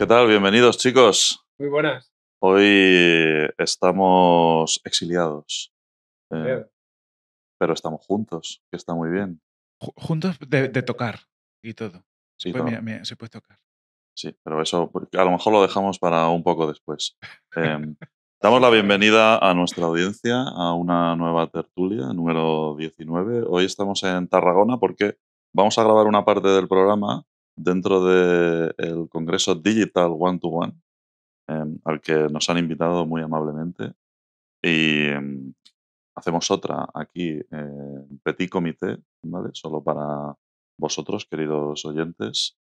¿Qué tal? Bienvenidos, chicos. Muy buenas. Hoy estamos exiliados. Eh, pero estamos juntos, que está muy bien. Juntos de, tocar y todo. Sí, se puede tocar. Sí, pero eso a lo mejor lo dejamos para un poco después. Em, damos la bienvenida a nuestra audiencia a una nueva tertulia, número 19. Hoy estamos en Tarragona porque vamos a grabar una parte del programa dentro del Congreso Digital One to One, em, al que nos han invitado muy amablemente. Y em, hacemos otra aquí Petit Comité, ¿vale? Solo para vosotros, queridos oyentes.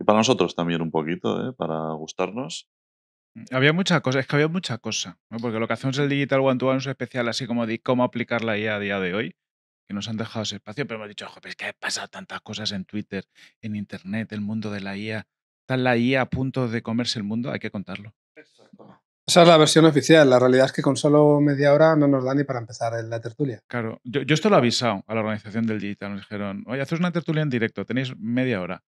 Y para nosotros también un poquito, ¿eh? para gustarnos. Había muchas cosas, es que había mucha cosa, porque lo que hacemos el Digital One to One es especial así como de cómo aplicarla la a día de hoy que nos han dejado ese espacio, pero hemos dicho, joder, es que ha pasado tantas cosas en Twitter, en Internet, el mundo de la IA. Está la IA a punto de comerse el mundo, hay que contarlo. Exacto. Esa es la versión oficial. La realidad es que con solo media hora no nos dan ni para empezar en la tertulia. Claro, yo, esto lo he avisado a la organización del Digital. Nos dijeron, oye, haces una tertulia en directo, tenéis media hora.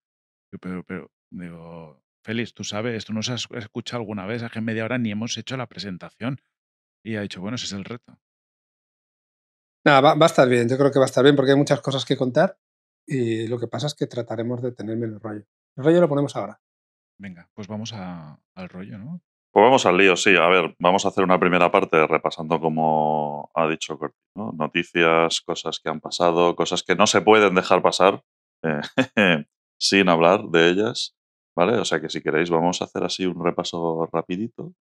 pero, pero, digo, Félix, tú sabes, esto nos has escuchado alguna vez, es que en media hora ni hemos hecho la presentación. Y ha dicho, bueno, ese es el reto. Nada, va, a estar bien, yo creo que va a estar bien porque hay muchas cosas que contar y lo que pasa es que trataremos de tener el rollo. El rollo lo ponemos ahora. Venga, pues vamos al rollo, ¿no? Pues vamos al lío, sí. A ver, vamos a hacer una primera parte repasando, como ha dicho Corti, noticias, cosas que han pasado, cosas que no se pueden dejar pasar eh, sin hablar de ellas, ¿vale? O sea que si queréis vamos a hacer así un repaso rapidito.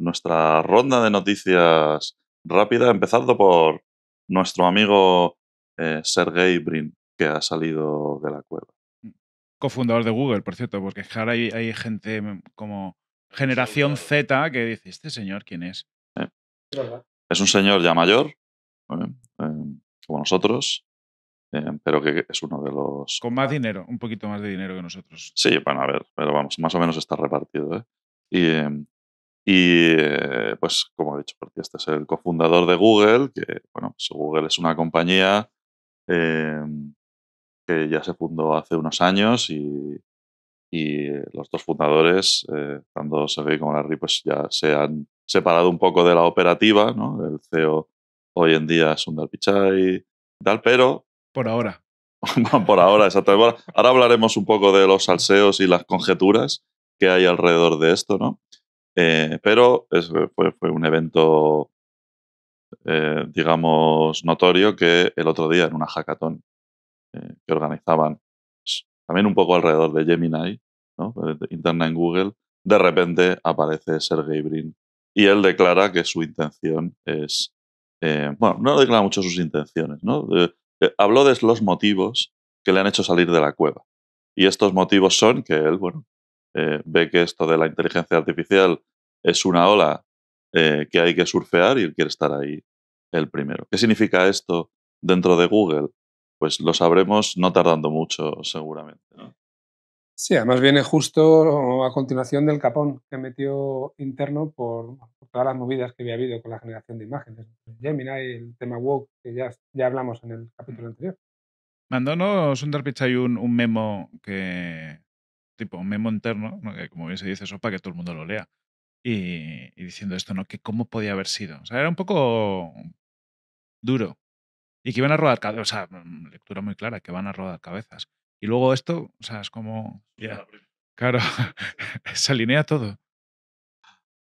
Nuestra ronda de noticias rápida, empezando por nuestro amigo eh, Sergey Brin, que ha salido de la cueva. Mm. Cofundador de Google, por cierto, porque ahora hay, gente mm, como generación Z que dice, ¿este señor quién es? Eh. Es un señor ya mayor, eh, como nosotros, eh, pero que es uno de los... Con más dinero, un poquito más de dinero que nosotros. Sí, bueno, a ver, pero vamos, más o menos está repartido. Y eh, y eh, pues, como he dicho, porque este es el cofundador de Google, que bueno, Google es una compañía em, que ya se fundó hace unos años y, los dos fundadores, eh, tanto ve como Larry, pues ya se han separado un poco de la operativa, ¿no? El CEO hoy en día es un Pichai y tal, pero... Por ahora. por ahora, exactamente. Ahora hablaremos un poco de los salseos y las conjeturas que hay alrededor de esto, ¿no? Eh, pero eh, fue, un evento, eh, digamos, notorio que el otro día en una hackathon que organizaban también un poco alrededor de Gemini, ¿no? interna en Google, de repente aparece Sergey Brin y él declara que su intención es, bueno, no declara mucho sus intenciones, ¿no? habló de los motivos que le han hecho salir de la cueva. Y estos motivos son que él, bueno, eh, ve que esto de la inteligencia artificial es una ola eh, que hay que surfear y él quiere estar ahí el primero. ¿Qué significa esto dentro de Google? Pues lo sabremos no tardando mucho, seguramente. Sí, además viene justo a continuación del capón que metió interno por, todas las movidas que había habido con la generación de imágenes. Gemini, el tema woke que ya, ya hablamos en el capítulo mm. anterior. no Sundar Hay un, un memo que, tipo un memo interno, que como bien se dice eso, para que todo el mundo lo lea. Y, diciendo esto, ¿no? Que cómo podía haber sido. O sea, era un poco duro. Y que iban a rodar cabezas, o sea, mm, lectura muy clara, que van a rodar cabezas. Y luego esto, o sea, es como... Claro, se alinea todo.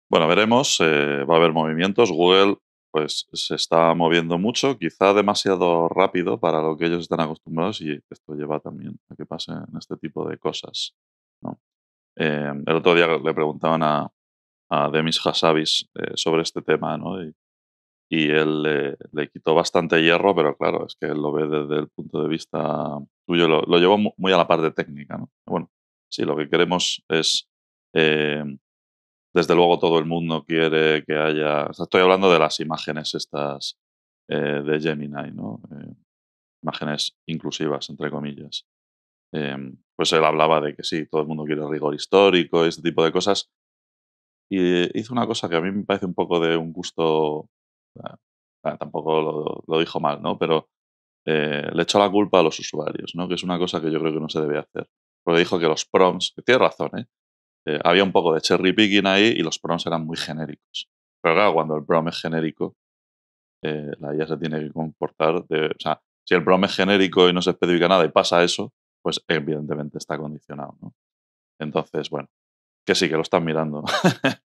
Bueno, veremos, eh, va a haber movimientos. Google pues se está moviendo mucho, quizá demasiado rápido para lo que ellos están acostumbrados y esto lleva también a que pasen este tipo de cosas. ¿no? Em, el otro día le preguntaban a, Demis Hassabis eh, sobre este tema, Y, él le quitó bastante hierro, pero claro, es que él lo ve desde el punto de vista tuyo, lo, llevó muy a la parte técnica, Bueno, sí, lo que queremos es em, desde luego todo el mundo quiere que haya. Estoy hablando de las imágenes estas eh, de Gemini, ¿no? Eh, imágenes inclusivas, entre comillas. Em, pues él hablaba de que sí, todo el mundo quiere rigor histórico, este tipo de cosas. Y hizo una cosa que a mí me parece un poco de un gusto, ah, ah, tampoco lo, dijo mal, ¿no? Pero eh, le echó la culpa a los usuarios, ¿no? Que es una cosa que yo creo que no se debe hacer. Porque dijo que los prompts, tiene razón, ¿eh? ¿eh? había un poco de cherry picking ahí y los prompts eran muy genéricos. Pero claro, cuando el prom es genérico, eh, la IA se tiene que comportar de... O sea, si el prom es genérico y no se especifica nada y pasa eso, pues evidentemente está condicionado. ¿no? Entonces, bueno, que sí, que lo están mirando.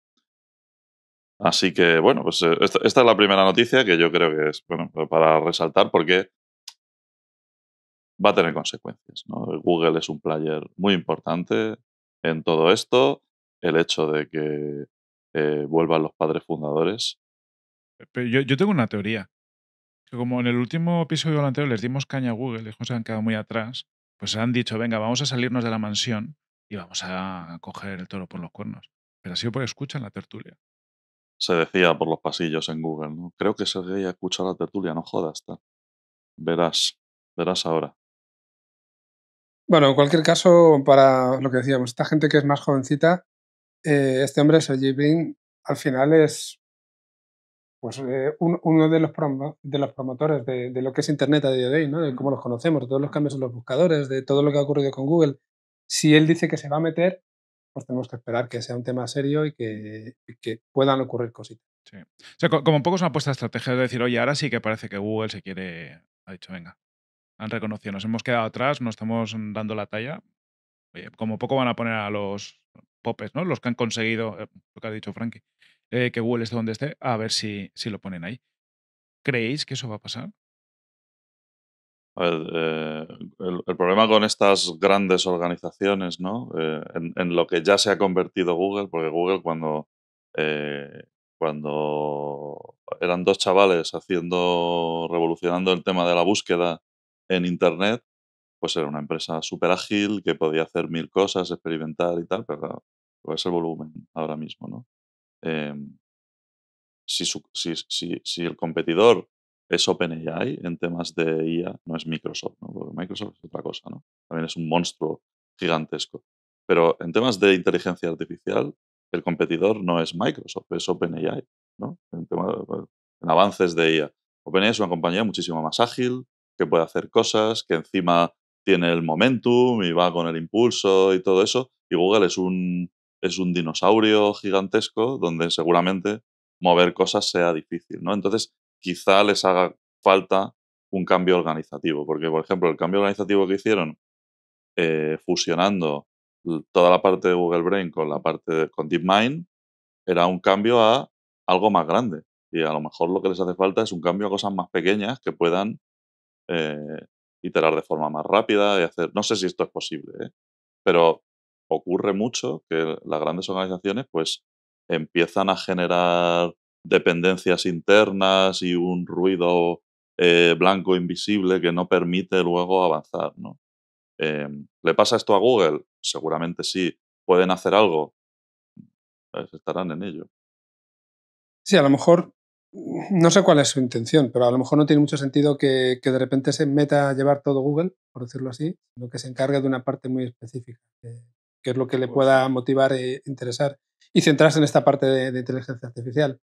Así que, bueno, pues eh, esta, es la primera noticia que yo creo que es bueno, pues, para resaltar porque va a tener consecuencias. Google es un player muy importante en todo esto. El hecho de que eh, vuelvan los padres fundadores. Eh, yo, tengo una teoría. Que como en el último episodio del anterior les dimos caña a Google, les se han quedado muy atrás pues han dicho, venga, vamos a salirnos de la mansión y vamos a coger el toro por los cuernos. Pero ha sido por escucha en la tertulia. Se decía por los pasillos en Google, ¿no? Creo que se veía escuchado la tertulia, no jodas. Tal. Verás, verás ahora. Bueno, en cualquier caso, para lo que decíamos, esta gente que es más jovencita, eh, este hombre, Sergey Brin, al final es pues eh, uno de los, de los promotores de, lo que es Internet a día de hoy, ¿no? de cómo los conocemos, de todos los cambios en los buscadores, de todo lo que ha ocurrido con Google, si él dice que se va a meter, pues tenemos que esperar que sea un tema serio y que, puedan ocurrir cositas. O sea, como poco es una apuesta estrategia de decir, oye, ahora sí que parece que Google se quiere, ha dicho, venga, han reconocido, nos hemos quedado atrás, no estamos dando la talla. Oye, como poco van a poner a los popes, ¿no? Los que han conseguido, eh, lo que ha dicho Frankie, eh, que Google esté donde esté, a ver si, si lo ponen ahí. ¿Creéis que eso va a pasar? Eh, el, problema con estas grandes organizaciones, ¿no? Eh, en, lo que ya se ha convertido Google, porque Google cuando, cuando eran dos chavales haciendo, revolucionando el tema de la búsqueda en Internet, pues era una empresa súper ágil que podía hacer mil cosas, experimentar y tal, pero es el volumen ahora mismo, ¿no? Em, si, el competidor es OpenAI en temas de IA, no es Microsoft, ¿no? porque Microsoft es otra cosa, ¿no? también es un monstruo gigantesco. Pero en temas de inteligencia artificial, el competidor no es Microsoft, es OpenAI, ¿no? en avances de IA. OpenAI es una compañía muchísimo más ágil, que puede hacer cosas, que encima tiene el momentum y va con el impulso y todo eso. Y Google es un es un dinosaurio gigantesco donde seguramente mover cosas sea difícil, ¿no? Entonces, quizá les haga falta un cambio organizativo, porque, por ejemplo, el cambio organizativo que hicieron eh, fusionando toda la parte de Google Brain con la parte de, DeepMind era un cambio a algo más grande. Y a lo mejor lo que les hace falta es un cambio a cosas más pequeñas que puedan eh, iterar de forma más rápida y hacer. No sé si esto es posible, ¿eh? pero ocurre mucho que las grandes organizaciones pues empiezan a generar dependencias internas y un ruido eh, blanco invisible que no permite luego avanzar. Em, ¿Le pasa esto a Google? Seguramente sí. ¿Pueden hacer algo? Pues, estarán en ello. Sí, a lo mejor, no sé cuál es su intención, pero a lo mejor no tiene mucho sentido que, de repente se meta a llevar todo Google, por decirlo así, sino que se encargue de una parte muy específica, eh, que es lo que le pues pueda motivar e interesar, y centrarse en esta parte de, inteligencia artificial.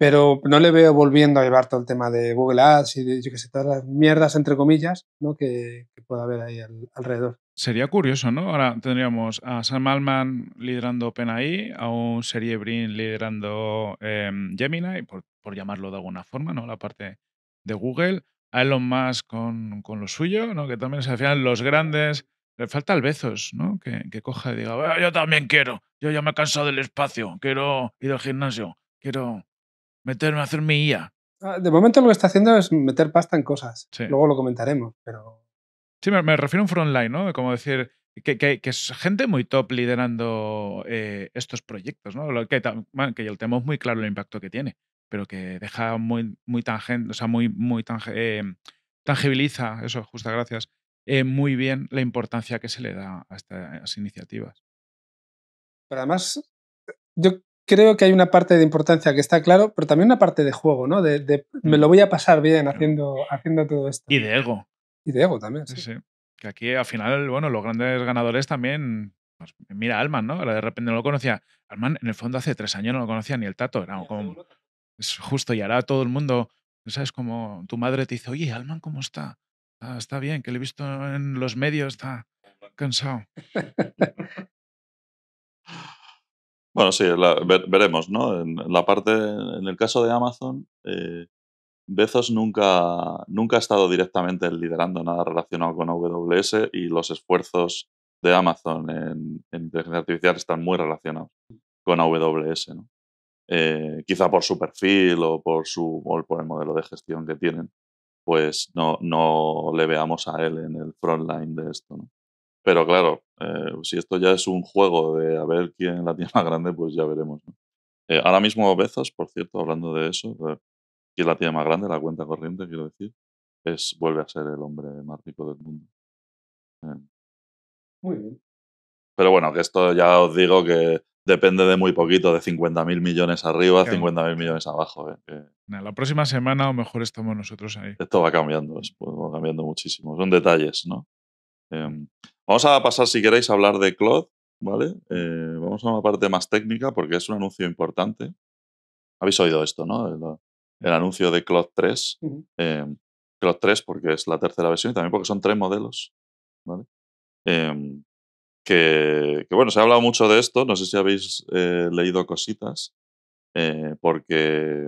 Pero no le veo volviendo a llevar todo el tema de Google Ads y de, que sé, todas las mierdas, entre comillas, ¿no? que, pueda haber ahí alrededor. Sería curioso, ¿no? Ahora tendríamos a Sam Altman liderando OpenAI, a un Serie Brin liderando em, Gemini, por, por, llamarlo de alguna forma, ¿no? La parte de Google, a Elon Musk con, con lo suyo, ¿no? Que también se hacían los grandes le falta al Bezos, ¿no? Que, coja y diga, ah, yo también quiero, yo ya me he cansado del espacio, quiero ir al gimnasio, quiero meterme a hacer mi IA. Ah, de momento lo que está haciendo es meter pasta en cosas. Luego lo comentaremos, pero... Sí, me, refiero a un frontline, ¿no? como decir, que, es gente muy top liderando eh, estos proyectos, ¿no? Que, que el tema es muy claro el impacto que tiene, pero que deja muy, muy tangente, o sea, muy, muy eh, tangibiliza, eso, justa gracias, eh, muy bien la importancia que se le da a estas iniciativas. Pero además, yo creo que hay una parte de importancia que está claro, pero también una parte de juego, ¿no? De, me mm. lo voy a pasar bien haciendo, haciendo todo esto. Y de ego. Y de ego también, sí. sí. Que aquí al final, bueno, los grandes ganadores también pues, mira Alman, ¿no? Ahora de repente no lo conocía. Alman, en el fondo, hace tres años no lo conocía ni el tato. Era como, es justo, y ahora todo el mundo, ¿sabes? Como tu madre te dice, oye, Alman, ¿cómo está? Ah, está bien, que lo he visto en los medios, está cansado. bueno, sí, veremos, ¿no? En la parte, en el caso de Amazon, eh, Bezos nunca, nunca ha estado directamente liderando nada relacionado con AWS y los esfuerzos de Amazon en, inteligencia artificial están muy relacionados con AWS, eh, quizá por su perfil o por, su, o por el modelo de gestión que tienen pues no, no le veamos a él en el front line de esto. ¿no? Pero claro, eh, si esto ya es un juego de a ver quién la tiene más grande, pues ya veremos. ¿no? Eh, ahora mismo Bezos, por cierto, hablando de eso, quién la tiene más grande, la cuenta corriente, quiero decir, es vuelve a ser el hombre más rico del mundo. Eh. Muy bien. Pero bueno, que esto ya os digo que depende de muy poquito, de 50.000 millones arriba, 50.000 millones abajo la próxima semana o mejor estamos nosotros ahí. Esto va cambiando, pues, va cambiando muchísimo. Son detalles, ¿no? Em, vamos a pasar, si queréis, a hablar de Cloud, ¿vale? Eh, vamos a una parte más técnica porque es un anuncio importante. Habéis oído esto, ¿no? El, anuncio de Cloud 3. Cloud 3 porque es la tercera versión y también porque son tres modelos, ¿vale? Em, que, bueno, se ha hablado mucho de esto, no sé si habéis eh, leído cositas, eh, porque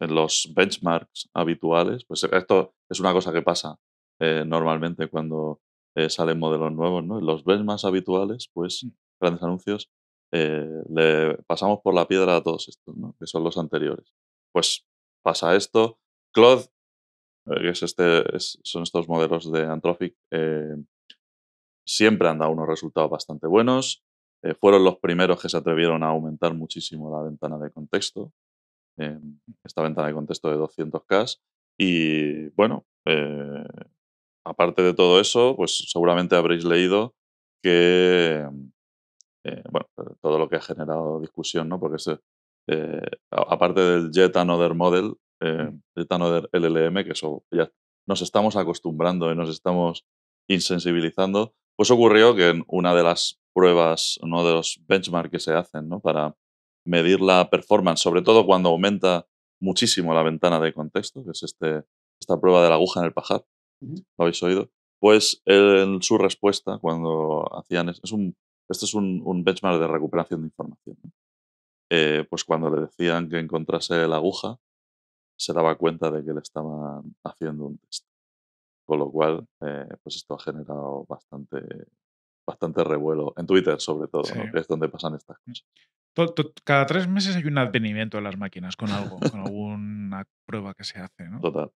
en los benchmarks habituales, pues esto es una cosa que pasa eh, normalmente cuando eh, salen modelos nuevos, ¿no? En los benchmarks habituales, pues mm. grandes anuncios, eh, le pasamos por la piedra a todos estos, ¿no? Que son los anteriores. Pues pasa esto. Cloud, que es este, son estos modelos de Anthropic, siempre han dado unos resultados bastante buenos. fueron los primeros que se atrevieron a aumentar muchísimo la ventana de contexto, esta ventana de contexto de 200K. Y bueno, eh, aparte de todo eso, pues seguramente habréis leído que, eh, bueno, todo lo que ha generado discusión, ¿no? Porque eh, aparte del Jet Another Model, mm. Jet Another LLM, que eso ya nos estamos acostumbrando y nos estamos insensibilizando, pues ocurrió que en una de las pruebas, uno de los benchmarks que se hacen ¿no? para medir la performance, sobre todo cuando aumenta muchísimo la ventana de contexto, que es este, esta prueba de la aguja en el pajar, ¿lo habéis oído? Pues en su respuesta cuando hacían, es un, este es un, benchmark de recuperación de información, eh, pues cuando le decían que encontrase la aguja, se daba cuenta de que le estaban haciendo un test. Con lo cual, eh, pues esto ha generado bastante, bastante revuelo, en Twitter sobre todo, que es donde pasan estas mm. cosas. Cada tres meses hay un advenimiento de las máquinas con algo, con alguna prueba que se hace, ¿no? Total.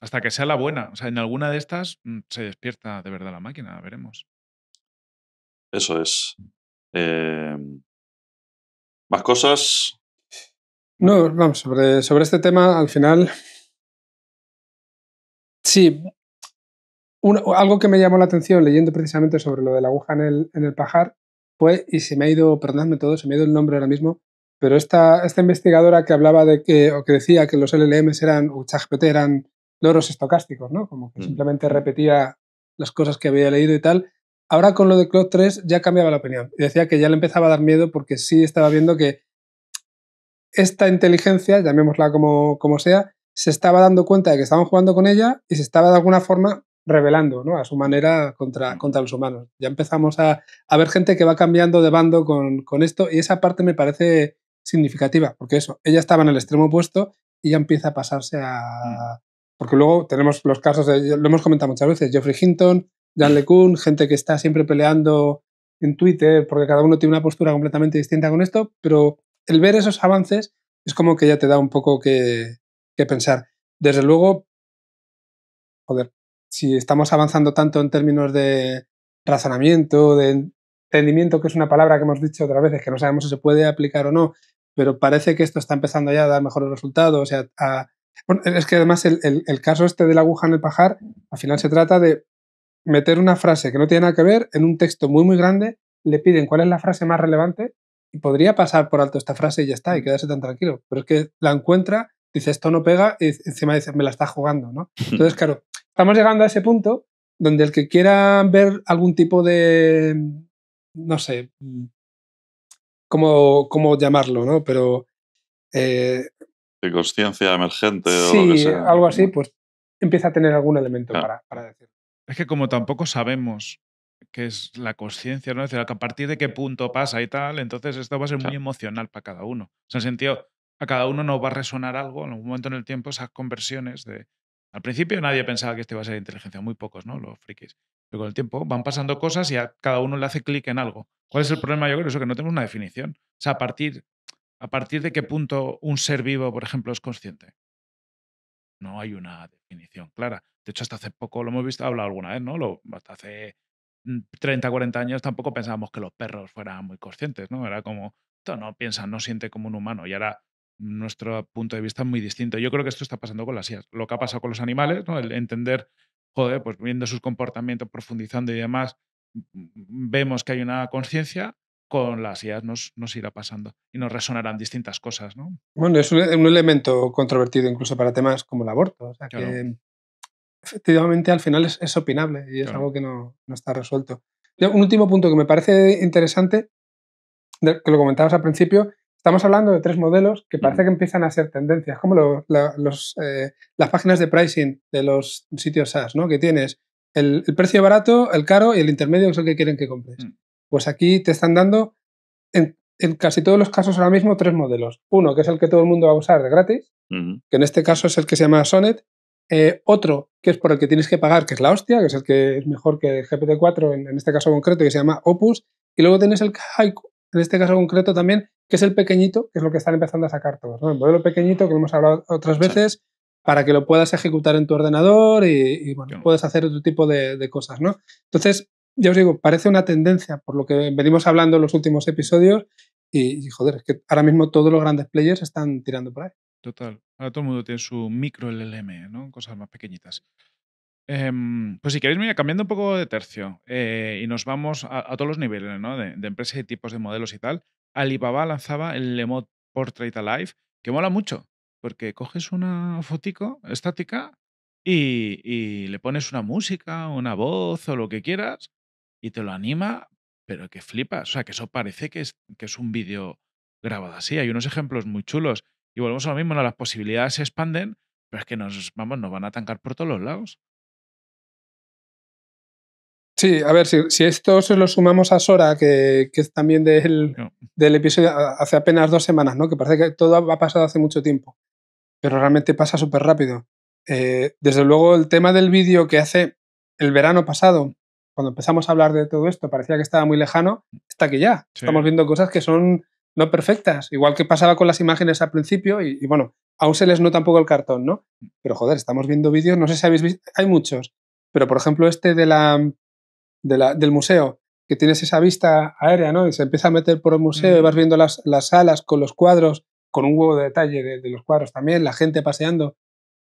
Hasta que sea la buena. O sea, en alguna de estas mm, se despierta de verdad la máquina, veremos. Eso es. Em, ¿Más cosas? No, vamos, sobre, sobre este tema, al final. Sí. algo que me llamó la atención leyendo precisamente sobre lo de la aguja en el, en el pajar fue, y se me ha ido, perdonadme todo, se me ha ido el nombre ahora mismo, pero esta, esta investigadora que hablaba de que, o que decía que los LLMs eran, o ChatGPT eran loros estocásticos, ¿no? Como que mm. simplemente repetía las cosas que había leído y tal. Ahora con lo de Cloud 3 ya cambiaba la opinión. Y decía que ya le empezaba a dar miedo porque sí estaba viendo que esta inteligencia, llamémosla como, como sea, se estaba dando cuenta de que estaban jugando con ella y se estaba de alguna forma revelando ¿no? a su manera contra, mm. contra los humanos. Ya empezamos a, ver gente que va cambiando de bando con, esto y esa parte me parece significativa, porque eso, ella estaba en el extremo opuesto y ya empieza a pasarse a... Mm. Porque luego tenemos los casos, de, lo hemos comentado muchas veces, Geoffrey Hinton, Jan LeCun, gente que está siempre peleando en Twitter, porque cada uno tiene una postura completamente distinta con esto, pero el ver esos avances es como que ya te da un poco que, que pensar. Desde luego, joder, si estamos avanzando tanto en términos de razonamiento, de entendimiento, que es una palabra que hemos dicho otras veces, que no sabemos si se puede aplicar o no, pero parece que esto está empezando ya a dar mejores resultados. O e-, es que además el, caso este de la aguja en el pajar, al final se trata de meter una frase que no tiene nada que ver en un texto muy, muy grande, le piden cuál es la frase más relevante y podría pasar por alto esta frase y ya está, y quedarse tan tranquilo. Pero es que la encuentra, dice, esto no pega, y encima dice, me la está jugando, ¿no? Entonces, claro, estamos llegando a ese punto donde el que quiera ver algún tipo de, no sé, cómo, cómo llamarlo, ¿no? Pero... Eh, de conciencia emergente o lo que algo así, pues empieza a tener algún elemento ah. para, para decir. Es que como tampoco sabemos qué es la conciencia, ¿no? Es decir, a partir de qué punto pasa y tal, entonces esto va a ser muy emocional para cada uno. O en sentido, a cada uno nos va a resonar algo en algún momento en el tiempo esas conversiones de al principio nadie pensaba que esto iba a ser inteligencia, muy pocos, ¿no? Los frikis. Pero con el tiempo van pasando cosas y a cada uno le hace clic en algo. ¿Cuál es el problema? Yo creo eso, que no tenemos una definición. O sea, a partir, a partir de qué punto un ser vivo, por ejemplo, es consciente. No hay una definición clara. De hecho, hasta hace poco lo hemos visto, hablado alguna vez, ¿no? hasta hace 30, mm, 40 años tampoco pensábamos que los perros fueran muy conscientes, ¿no? Era como, no piensa, no siente como un humano. Y ahora nuestro punto de vista es muy distinto. Yo creo que esto está pasando con las IAS. Lo que ha pasado con los pues animales, ¿no? El entender, joder, pues viendo sus comportamientos, profundizando y demás, vemos que hay una conciencia, con las IAS nos, irá pasando y nos resonarán distintas cosas, ¿no? Bueno, es un, elemento controvertido incluso para temas como el aborto. efectivamente al final es, opinable y es algo que no, está resuelto. un último punto que me parece interesante, que lo comentabas al principio, Estamos hablando de tres modelos que parece que empiezan a ser tendencias, como eh, las páginas de pricing de los sitios SaaS, ¿no? Que tienes el, precio barato, el caro y el intermedio, que es el que quieren que compres. Mm. Pues aquí te están dando, en, casi todos los casos ahora mismo, tres modelos. Uno, que es el que todo el mundo va a usar de gratis, que en este caso es el que se llama Sonet. Eh, otro, que es por el que tienes que pagar, que es la hostia, que es el que es mejor que el GPT-4 en, este caso concreto, que se llama Opus. Y luego tienes el Haiku, en este caso concreto también, que es el pequeñito, que es lo que están empezando a sacar todos. ¿no? El modelo pequeñito que hemos hablado otras veces para que lo puedas ejecutar en tu ordenador y, puedes bueno, hacer otro tipo de, cosas, ¿no? Entonces, ya os digo, parece una tendencia por lo que venimos hablando en los últimos episodios y, joder, es que ahora mismo todos los grandes players están tirando por ahí. Total. Ahora todo el mundo tiene su micro LLM, ¿no? Cosas más pequeñitas. Em, pues si queréis, mira, cambiando un poco de tercio eh, y nos vamos a, todos los niveles, ¿no? De, de empresas y tipos de modelos y tal. Alibaba lanzaba el emote Portrait Alive, que mola mucho, porque coges una fotico estática y, le pones una música, una voz o lo que quieras y te lo anima, pero que flipas. O sea, que eso parece que es, que es un vídeo grabado así. Hay unos ejemplos muy chulos. Y volvemos a lo mismo, las posibilidades se expanden, pero es que nos, vamos, nos van a tancar por todos los lados. Sí, a ver, si, esto se lo sumamos a Sora, que, es también del, episodio hace apenas dos semanas, ¿no? Que parece que todo ha pasado hace mucho tiempo, pero realmente pasa súper rápido. Eh, desde luego, el tema del vídeo que hace el verano pasado, cuando empezamos a hablar de todo esto, parecía que estaba muy lejano, está que ya. Estamos viendo cosas que son no perfectas, igual que pasaba con las imágenes al principio, y, y bueno, aún se les nota un poco el cartón, ¿no? Pero joder, estamos viendo vídeos, no sé si habéis visto, hay muchos, pero por ejemplo este de la la, del museo, que tienes esa vista aérea, ¿no? Y se empieza a meter por el museo y vas mm. viendo las, las, salas con los cuadros, con un huevo de detalle de, los cuadros también, la gente paseando.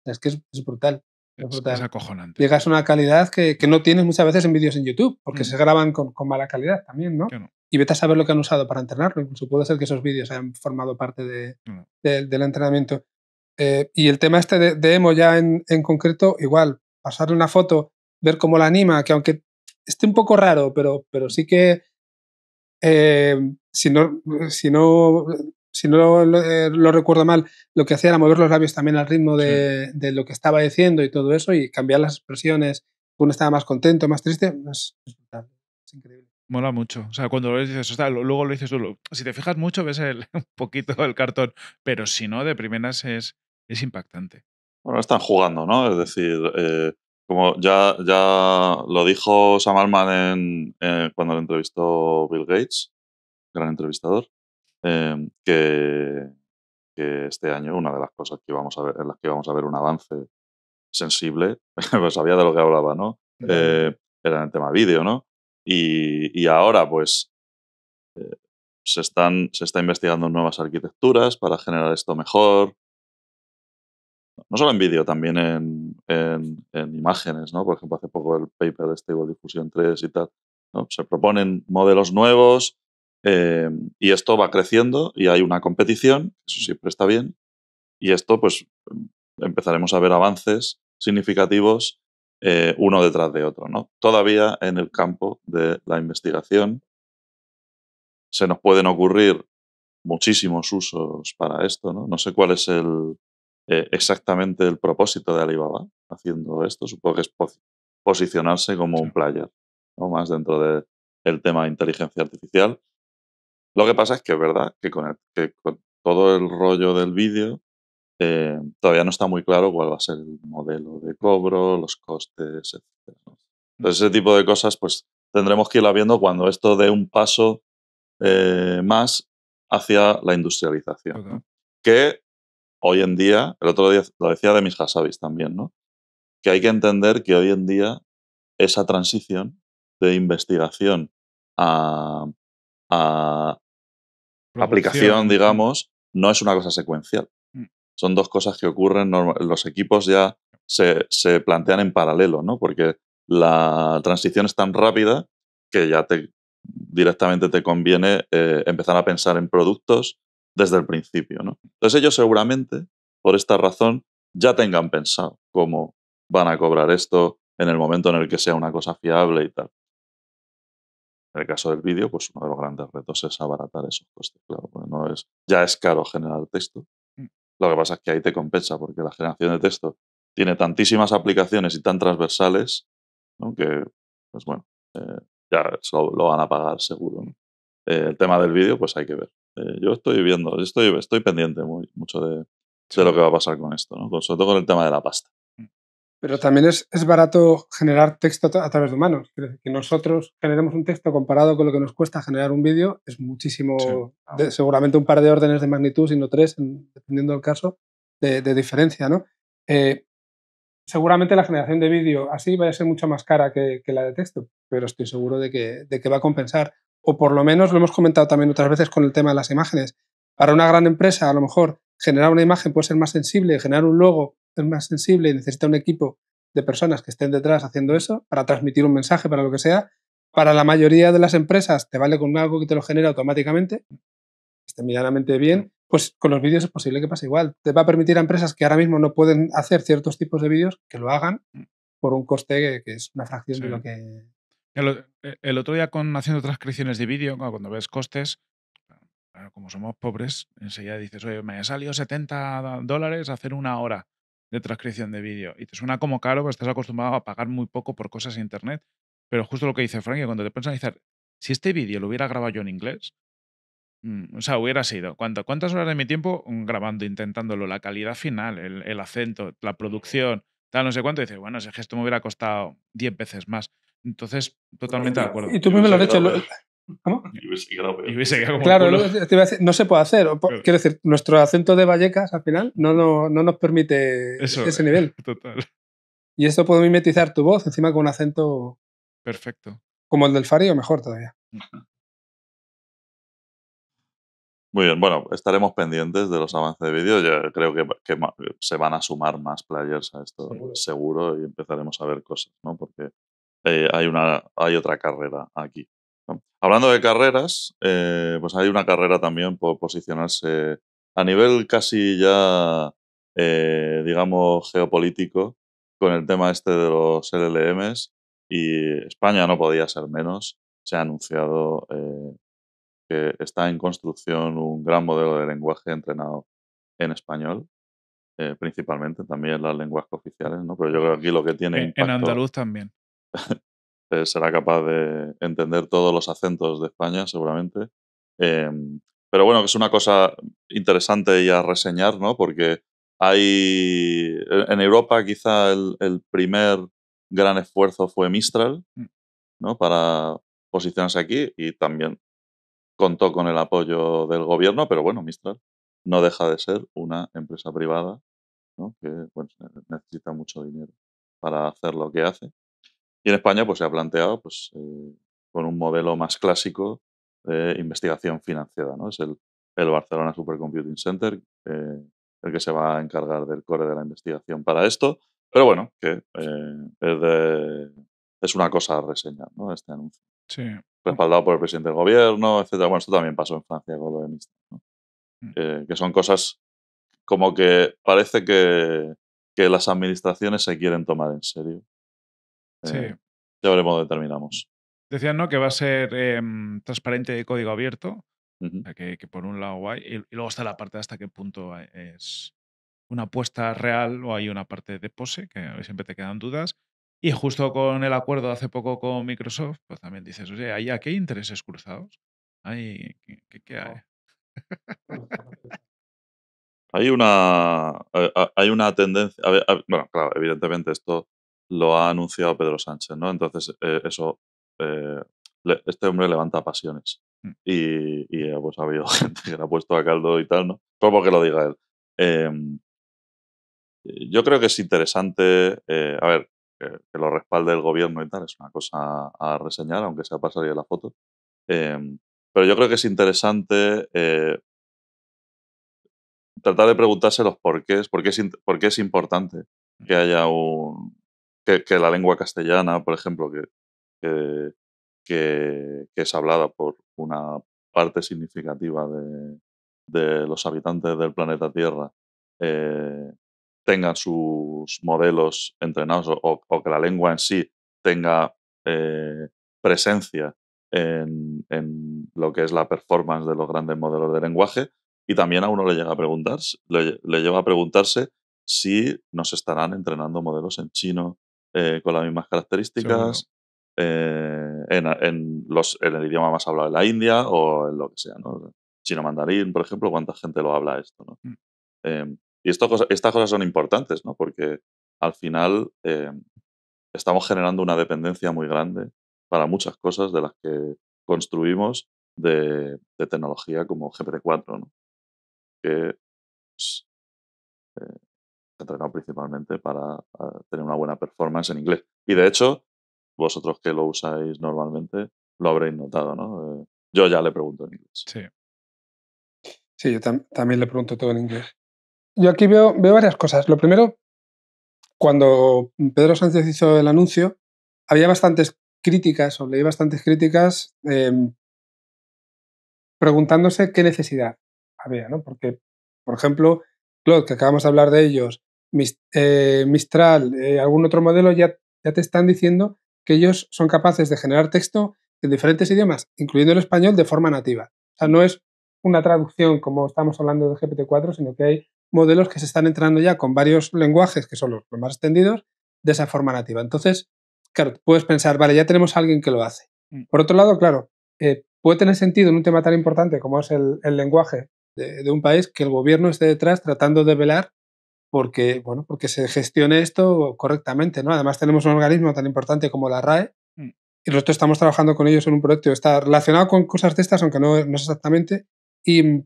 Es que es, brutal. Es, acojonante. Llegas a una calidad que, no tienes muchas veces en vídeos en YouTube, porque se mm. graban con, mala calidad también, ¿no? Y vete a saber lo que han usado para entrenarlo. Incluso puede ser que esos vídeos hayan formado parte de, del entrenamiento. Eh, y el tema este de, Emo ya en, en concreto, igual, pasarle una foto, ver cómo la anima, que aunque esté un poco raro, pero, pero sí que eh, si no, si no, si no eh, lo, recuerdo mal, lo que hacía era mover los labios también al ritmo de, lo que estaba diciendo y todo eso y cambiar las expresiones. Uno estaba más contento, más triste. Es, increíble. Mola mucho. O sea, cuando lo dices, luego lo dices tú. Si te fijas mucho, ves un poquito el cartón, pero si no, de primeras es, es impactante. Bueno, están jugando, ¿no? Es decir, eh, como ya, ya lo dijo Sam Altman eh, cuando le entrevistó Bill Gates, gran entrevistador, em, que, este año una de las cosas que a ver, en las que vamos a ver un avance sensible, pues sabía de lo que hablaba, ¿no? Eh, era en el tema vídeo, ¿no? Y, y ahora, pues, eh, se, están, se está investigando nuevas arquitecturas para generar esto mejor. No solo en vídeo, también en, en, imágenes, ¿no? Por ejemplo, hace poco el paper de Stable Diffusion 3 y tal. ¿no? Se proponen modelos nuevos em, y esto va creciendo y hay una competición, eso siempre está bien. Y esto, pues, empezaremos a ver avances significativos eh, uno detrás de otro, ¿no? Todavía en el campo de la investigación se nos pueden ocurrir muchísimos usos para esto, ¿no? No sé cuál es el, eh, exactamente el propósito de Alibaba haciendo esto. Supongo que es posicionarse como un player, ¿no? más dentro del tema de inteligencia artificial. Lo que pasa es que es verdad que con, con todo el rollo del vídeo eh, todavía no está muy claro cuál va a ser el modelo de cobro, los costes, etc. Mm. Entonces ese tipo de cosas pues tendremos que irla viendo cuando esto dé un paso eh, más hacia la industrialización. Que hoy en día, el otro día lo decía de mis hasabis también, ¿no? Que hay que entender que hoy en día esa transición de investigación a, aplicación, digamos, mm. no es una cosa secuencial. Mm. Son dos cosas que ocurren, los equipos ya se, plantean en paralelo, ¿no? Porque la transición es tan rápida que ya directamente te conviene eh, empezar a pensar en productos, desde el principio. ¿no? Entonces ellos seguramente, por esta razón, ya tengan pensado cómo van a cobrar esto en el momento en el que sea una cosa fiable y tal. En el caso del vídeo, pues uno de los grandes retos es abaratar esos costes. Claro, no es, ya es caro generar texto. Mm. Lo que pasa es que ahí te compensa porque la generación de texto tiene tantísimas aplicaciones y tan transversales ¿no? que, pues bueno, eh, ya lo, van a pagar seguro. Eh, el tema del vídeo, pues hay que ver. Eh, yo estoy viendo, estoy, estoy pendiente muy, mucho de, lo que va a pasar con esto, ¿no? sobre todo con el tema de la pasta. Mm. Pero también es, es barato generar texto a través de humanos. que nosotros generemos un texto comparado con lo que nos cuesta generar un vídeo es muchísimo, seguramente un par de órdenes de magnitud, sino tres, dependiendo del caso, de, diferencia, ¿no? Eh, seguramente la generación de vídeo así va a ser mucho más cara que, que la de texto, pero estoy seguro de que, de que, va a compensar o por lo menos lo hemos comentado también otras veces con el tema de las imágenes. Para una gran empresa, a lo mejor generar una imagen puede ser más sensible, generar un logo es más sensible y necesita un equipo de personas que estén detrás haciendo eso para transmitir un mensaje, para lo que sea. Para la mayoría de las empresas te vale con algo que te lo genera automáticamente, esté medianamente bien, pues con los vídeos es posible que pase igual. Te va a permitir a empresas que ahora mismo no pueden hacer ciertos tipos de vídeos que lo hagan por un coste que, es una fracción de lo que eh, el, otro día con haciendo transcripciones de vídeo, cuando ves costes, como somos pobres, enseguida dices, oye, me ha salido 70 dólares hacer una hora de transcripción de vídeo. Y te suena como caro, porque estás acostumbrado a pagar muy poco por cosas en Internet. Pero justo lo que dice Frankie, cuando te pones a analizar, si este vídeo lo hubiera grabado yo en inglés, mm, o sea, hubiera sido. ¿Cuántas horas de mi tiempo mm, grabando, intentándolo? La calidad final, el, acento, la producción, tal, no sé cuánto. dices, bueno, ese gesto me hubiera costado 10 veces más. Entonces, totalmente de acuerdo. Y tú mismo lo has hecho. Y hubiese quedado claro, no, se puede hacer. Quiero decir, nuestro acento de Vallecas al final no, no, nos permite ese nivel. Total. Y esto puede mimetizar tu voz encima con un acento. Perfecto. Como el del Fari mejor todavía. Muy bien, bueno, estaremos pendientes de los avances de vídeo. Yo creo que, se van a sumar más players a esto, seguro y empezaremos a ver cosas, ¿no? Porque eh, hay, una, hay otra carrera aquí. Hablando de carreras, eh, pues hay una carrera también por posicionarse a nivel casi ya, eh, digamos, geopolítico con el tema este de los LLMs y España no podía ser menos. Se ha anunciado que está en construcción un gran modelo de lenguaje entrenado en español, principalmente también las lenguas oficiales, ¿no? pero yo creo que aquí lo que tiene... impacto, en andaluz también. Eh, será capaz de entender todos los acentos de España, seguramente. Em, pero bueno, es una cosa interesante y reseñar, ¿no? Porque hay. E, en Europa, quizá el, primer gran esfuerzo fue Mistral, mm. ¿no? Para posicionarse aquí y también contó con el apoyo del gobierno, pero bueno, Mistral no deja de ser una empresa privada que necesita mucho dinero para hacer lo que hace. Y en España pues, se ha planteado pues, eh, con un modelo más clásico de investigación financiada. ¿no? Es el, Barcelona Supercomputing Center eh, el que se va a encargar del core de la investigación para esto. Pero bueno, que eh, es, es, una cosa a reseñar ¿no? este anuncio. Mm. Respaldado por el presidente del gobierno, etcétera. Bueno, esto también pasó en Francia con lo de Mista, mm. que son cosas como que parece que, que las administraciones se quieren tomar en serio eh, ya veremos dónde terminamos. Decían, ¿no? Que va a ser em, transparente de código abierto. que, por un lado Y, luego está la parte hasta qué punto eh, es una apuesta real o hay una parte de pose, que siempre te quedan dudas. Y justo con el acuerdo hace poco con Microsoft, pues también dices, oye, ¿hay aquí intereses cruzados? ¿Hay, ¿qué, hay? hay una, eh, hay una tendencia, bueno, claro, evidentemente esto lo ha anunciado Pedro Sánchez, ¿no? Entonces, eh, eso, eh, este hombre levanta pasiones. Mm. Y, eh, pues ha habido gente que le ha puesto a caldo y tal, ¿no? Todo que lo diga él. Em, yo creo que es interesante, a ver, que, lo respalde el gobierno y tal, es una cosa a reseñar, aunque sea pasaría la foto. Em, pero yo creo que es interesante tratar de preguntarse los por qué es, por qué es importante que haya un, que, la lengua castellana, por ejemplo, que, que, es hablada por una parte significativa de, los habitantes del planeta Tierra, tenga eh, tengan sus modelos entrenados o, o, que la lengua en sí tenga eh, presencia en, lo que es la performance de los grandes modelos de lenguaje. Y también a uno le llega a le lleva a preguntarse si nos estarán entrenando modelos en chino, eh, con las mismas características, eh, en, el idioma más hablado de la India o en lo que sea, ¿no? Chino mandarín, por ejemplo, ¿cuánta gente lo habla esto? ¿no? Mm. Em, y estas cosas son importantes, ¿no? Porque al final eh, estamos generando una dependencia muy grande para muchas cosas de las que construimos de, tecnología como GPT-4, ¿no? entrenado principalmente para ah, tener una buena performance en inglés. Y de hecho, vosotros que lo usáis normalmente, lo habréis notado, ¿no? Eh, yo ya le pregunto en inglés. Sí. Sí, yo también le pregunto todo en inglés. Yo aquí veo, veo varias cosas. Lo primero, cuando Pedro Sánchez hizo el anuncio, había bastantes críticas, o leí bastantes críticas, em, preguntándose qué necesidad había, ¿no? Porque, por ejemplo, Claude, que acabamos de hablar de ellos, eh, Mistral, eh, algún otro modelo, ya, te están diciendo que ellos son capaces de generar texto en diferentes idiomas, incluyendo el español, de forma nativa. O sea, no es una traducción como estamos hablando de GPT-4, sino que hay modelos que se están entrando ya con varios lenguajes, que son los, más extendidos, de esa forma nativa. Entonces, claro, puedes pensar, vale, ya tenemos a alguien que lo hace. Mm. Por otro lado, claro, eh, puede tener sentido en un tema tan importante como es el, lenguaje de, un país que el gobierno esté detrás tratando de velar porque, bueno, porque se gestione esto correctamente. ¿no? Además, tenemos un organismo tan importante como la RAE mm. y nosotros estamos trabajando con ellos en un proyecto que está relacionado con cosas de estas, aunque no, no es exactamente. Y,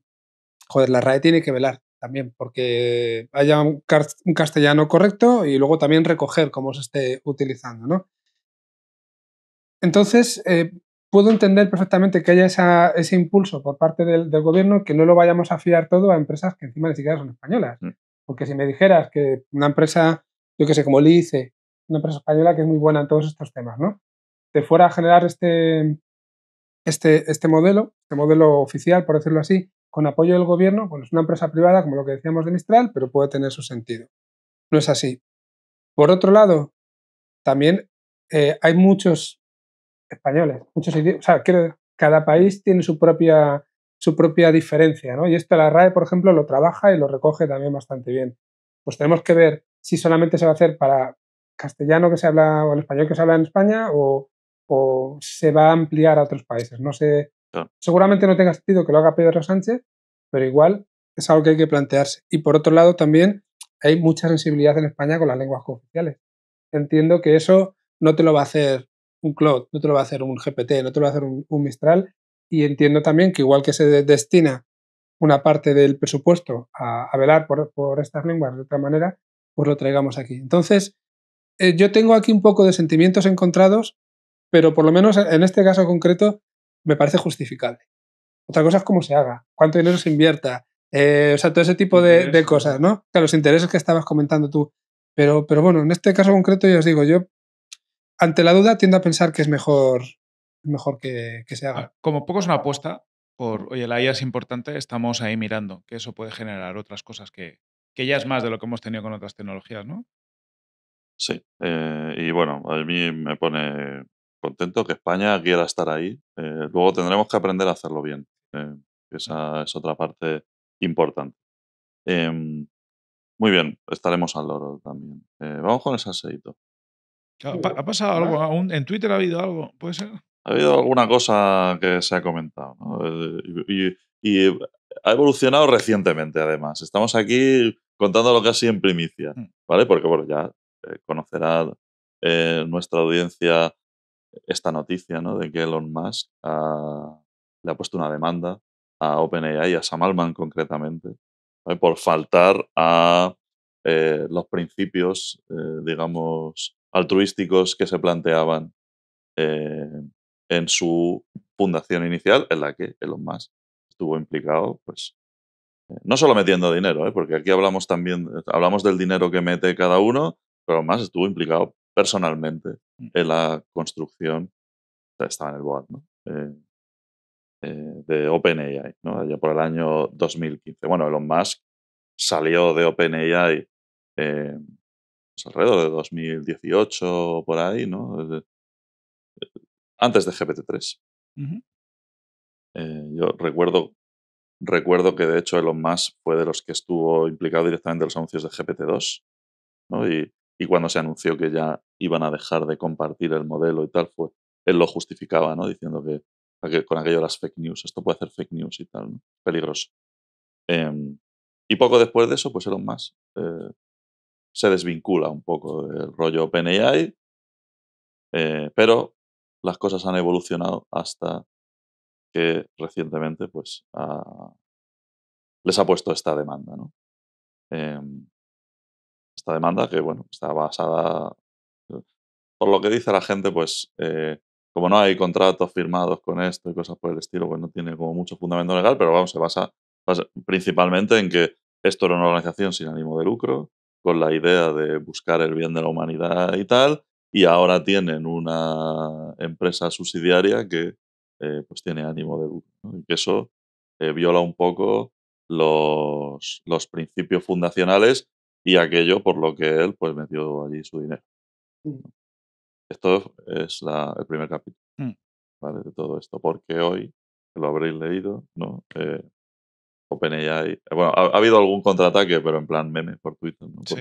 joder, la RAE tiene que velar también porque haya un, castellano correcto y luego también recoger cómo se esté utilizando. ¿no? Entonces, eh, puedo entender perfectamente que haya ese impulso por parte del, del, gobierno que no lo vayamos a fiar todo a empresas que encima ni siquiera son españolas. Mm. Porque si me dijeras que una empresa, yo qué sé, como Lice, una empresa española que es muy buena en todos estos temas, ¿no? Te fuera a generar este, este, este modelo, este modelo oficial, por decirlo así, con apoyo del gobierno, bueno, es una empresa privada, como lo que decíamos de Mistral, pero puede tener su sentido. No es así. Por otro lado, también eh, hay muchos españoles, muchos idiomas, o sea, cada país tiene su propia su propia diferencia, ¿no? Y esto la RAE, por ejemplo, lo trabaja y lo recoge también bastante bien. Pues tenemos que ver si solamente se va a hacer para castellano que se habla o el español que se habla en España o, se va a ampliar a otros países. No sé, seguramente no tenga sentido que lo haga Pedro Sánchez, pero igual es algo que hay que plantearse. Y por otro lado también hay mucha sensibilidad en España con las lenguas cooficiales. Entiendo que eso no te lo va a hacer un Cloud, no te lo va a hacer un GPT, no te lo va a hacer un Mistral, y entiendo también que igual que se destina una parte del presupuesto a, velar por, estas lenguas de otra manera, pues lo traigamos aquí. Entonces, eh, yo tengo aquí un poco de sentimientos encontrados, pero por lo menos en este caso concreto me parece justificable. Otra cosa es cómo se haga, cuánto dinero se invierta, eh, o sea, todo ese tipo de, cosas, ¿no? los intereses que estabas comentando tú. Pero, pero bueno, en este caso concreto ya os digo, yo ante la duda tiendo a pensar que es mejor mejor que, se haga. Ah, como poco es una apuesta por, oye, la IA es importante, estamos ahí mirando, que eso puede generar otras cosas que, ya es más de lo que hemos tenido con otras tecnologías, ¿no? Sí, eh, y bueno, a mí me pone contento que España quiera estar ahí. Eh, luego tendremos que aprender a hacerlo bien. Eh, esa es otra parte importante. Em, muy bien, estaremos al loro también. vamos con el salseíto. Ah, ¿Ha, pasado algo? ¿En Twitter ha habido algo? ¿Puede ser? ha habido alguna cosa que se ha comentado. Eh, y, ha evolucionado recientemente, además. Estamos aquí contando lo casi en primicia, mm. ¿vale? Porque, bueno, ya eh, conocerá eh, nuestra audiencia esta noticia, ¿no? De que Elon Musk le ha puesto una demanda a OpenAI, a Sam Altman concretamente, por faltar a los principios, digamos, altruísticos que se planteaban en su fundación inicial, en la que Elon Musk estuvo implicado, pues eh, no solo metiendo dinero, ¿eh? porque aquí hablamos también, eh, hablamos del dinero que mete cada uno, pero más estuvo implicado personalmente mm. en la construcción, estaba en el board, de OpenAI, ¿no? Allá por el año 2015. Bueno, Elon Musk salió de OpenAI pues, alrededor de 2018 por ahí, ¿no? antes de GPT-3. Eh, yo recuerdo, recuerdo que de hecho Elon Musk fue de los que estuvo implicado directamente en los anuncios de GPT-2. ¿no? Y, cuando se anunció que ya iban a dejar de compartir el modelo y tal, fue, él lo justificaba, ¿no? diciendo que, con aquello las fake news, esto puede hacer fake news y tal, ¿no? peligroso. Em, y poco después de eso, pues Elon Musk eh, se desvincula un poco del rollo OpenAI, eh, pero las cosas han evolucionado hasta que recientemente pues, ah, les ha puesto esta demanda. ¿no? Em, esta demanda que bueno, está basada, eh, por lo que dice la gente, pues eh, como no hay contratos firmados con esto y cosas por el estilo, pues no tiene como mucho fundamento legal, pero vamos, se basa, basa principalmente en que esto era una organización sin ánimo de lucro, con la idea de buscar el bien de la humanidad y tal, y ahora tienen una empresa subsidiaria que eh, pues tiene ánimo de lucro. Y que eso eh, viola un poco los, los, principios fundacionales y aquello por lo que él pues metió allí su dinero. Mm. Esto es la, el primer capítulo mm. ¿vale? de todo esto, porque hoy, lo habréis leído, ¿no? Eh, OpenAI. Bueno, ha, habido algún contraataque, pero en plan meme por Twitter, ¿no? sí.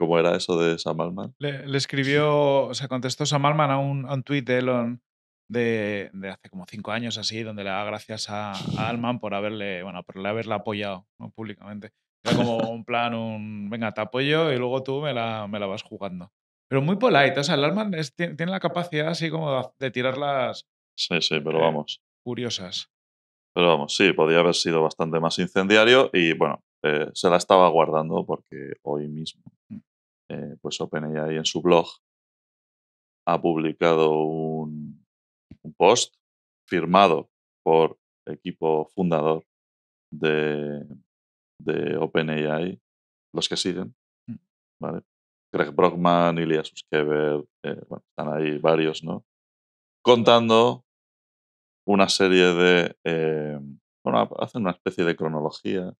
¿Cómo era eso de Sam Alman? Le, escribió, o sea, contestó Sam Alman a un, a de Elon de, hace como cinco años así, donde le da gracias a, Alman por haberle, bueno, por haberle apoyado públicamente. Era como un plan, un, venga, te apoyo y luego tú me la, me la vas jugando. Pero muy polite, o sea, el Alman tiene, la capacidad así como de, tirar tirarlas... Sí, sí, pero eh, vamos. Curiosas. Pero vamos, sí, podía haber sido bastante más incendiario y bueno, eh, se la estaba guardando porque hoy mismo mm. Eh, pues OpenAI en su blog ha publicado un, post firmado por equipo fundador de, OpenAI, los que siguen, mm. ¿vale? Greg Brockman, Ilya Suskever, eh, están ahí varios, ¿no? Contando una serie de... Eh, bueno, hacen una especie de cronología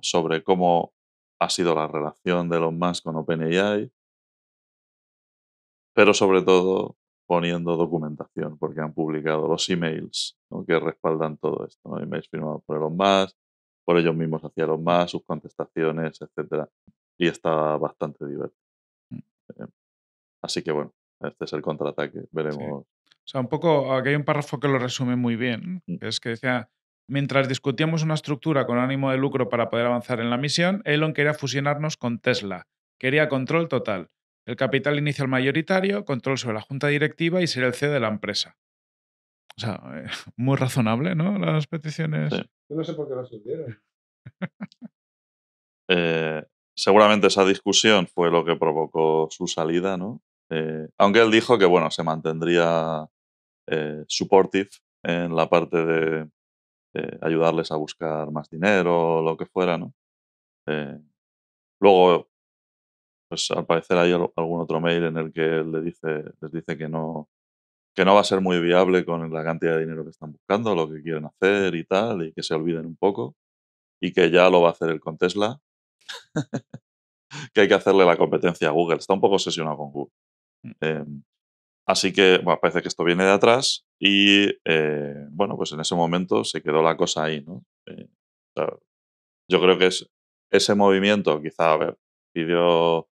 sobre cómo ha sido la relación de los más con OpenAI, pero sobre todo poniendo documentación, porque han publicado los emails que respaldan todo esto, emails firmados por los más, por ellos mismos hacia los más, sus contestaciones, etc. y está bastante divertido. Mm. Eh, así que bueno, este es el contraataque, veremos. O sea, un poco, aquí hay un párrafo que lo resume muy bien, mm. que es que decía, Mientras discutíamos una estructura con ánimo de lucro para poder avanzar en la misión, Elon quería fusionarnos con Tesla. Quería control total, el capital inicial mayoritario, control sobre la junta directiva y ser el CEO de la empresa. O sea, eh, muy razonable, ¿no? Las peticiones. Yo no sé por qué las hicieron. Eh, seguramente esa discusión fue lo que provocó su salida, ¿no? Eh, aunque él dijo que, bueno, se mantendría supportive en la parte de eh, ayudarles a buscar más dinero o lo que fuera, ¿no? Eh, luego, pues al parecer hay algún otro mail en el que le dice, les dice que no, que no va a ser muy viable con la cantidad de dinero que están buscando, lo que quieren hacer y tal, y que se olviden un poco, y que ya lo va a hacer él con Tesla, que hay que hacerle la competencia a Google. Está un poco obsesionado con Google. Mm. Em, Así que parece que esto viene de atrás y eh, bueno, pues en ese momento se quedó la cosa ahí, ¿no? Eh, yo creo que es ese movimiento, quizá, a ver, pidió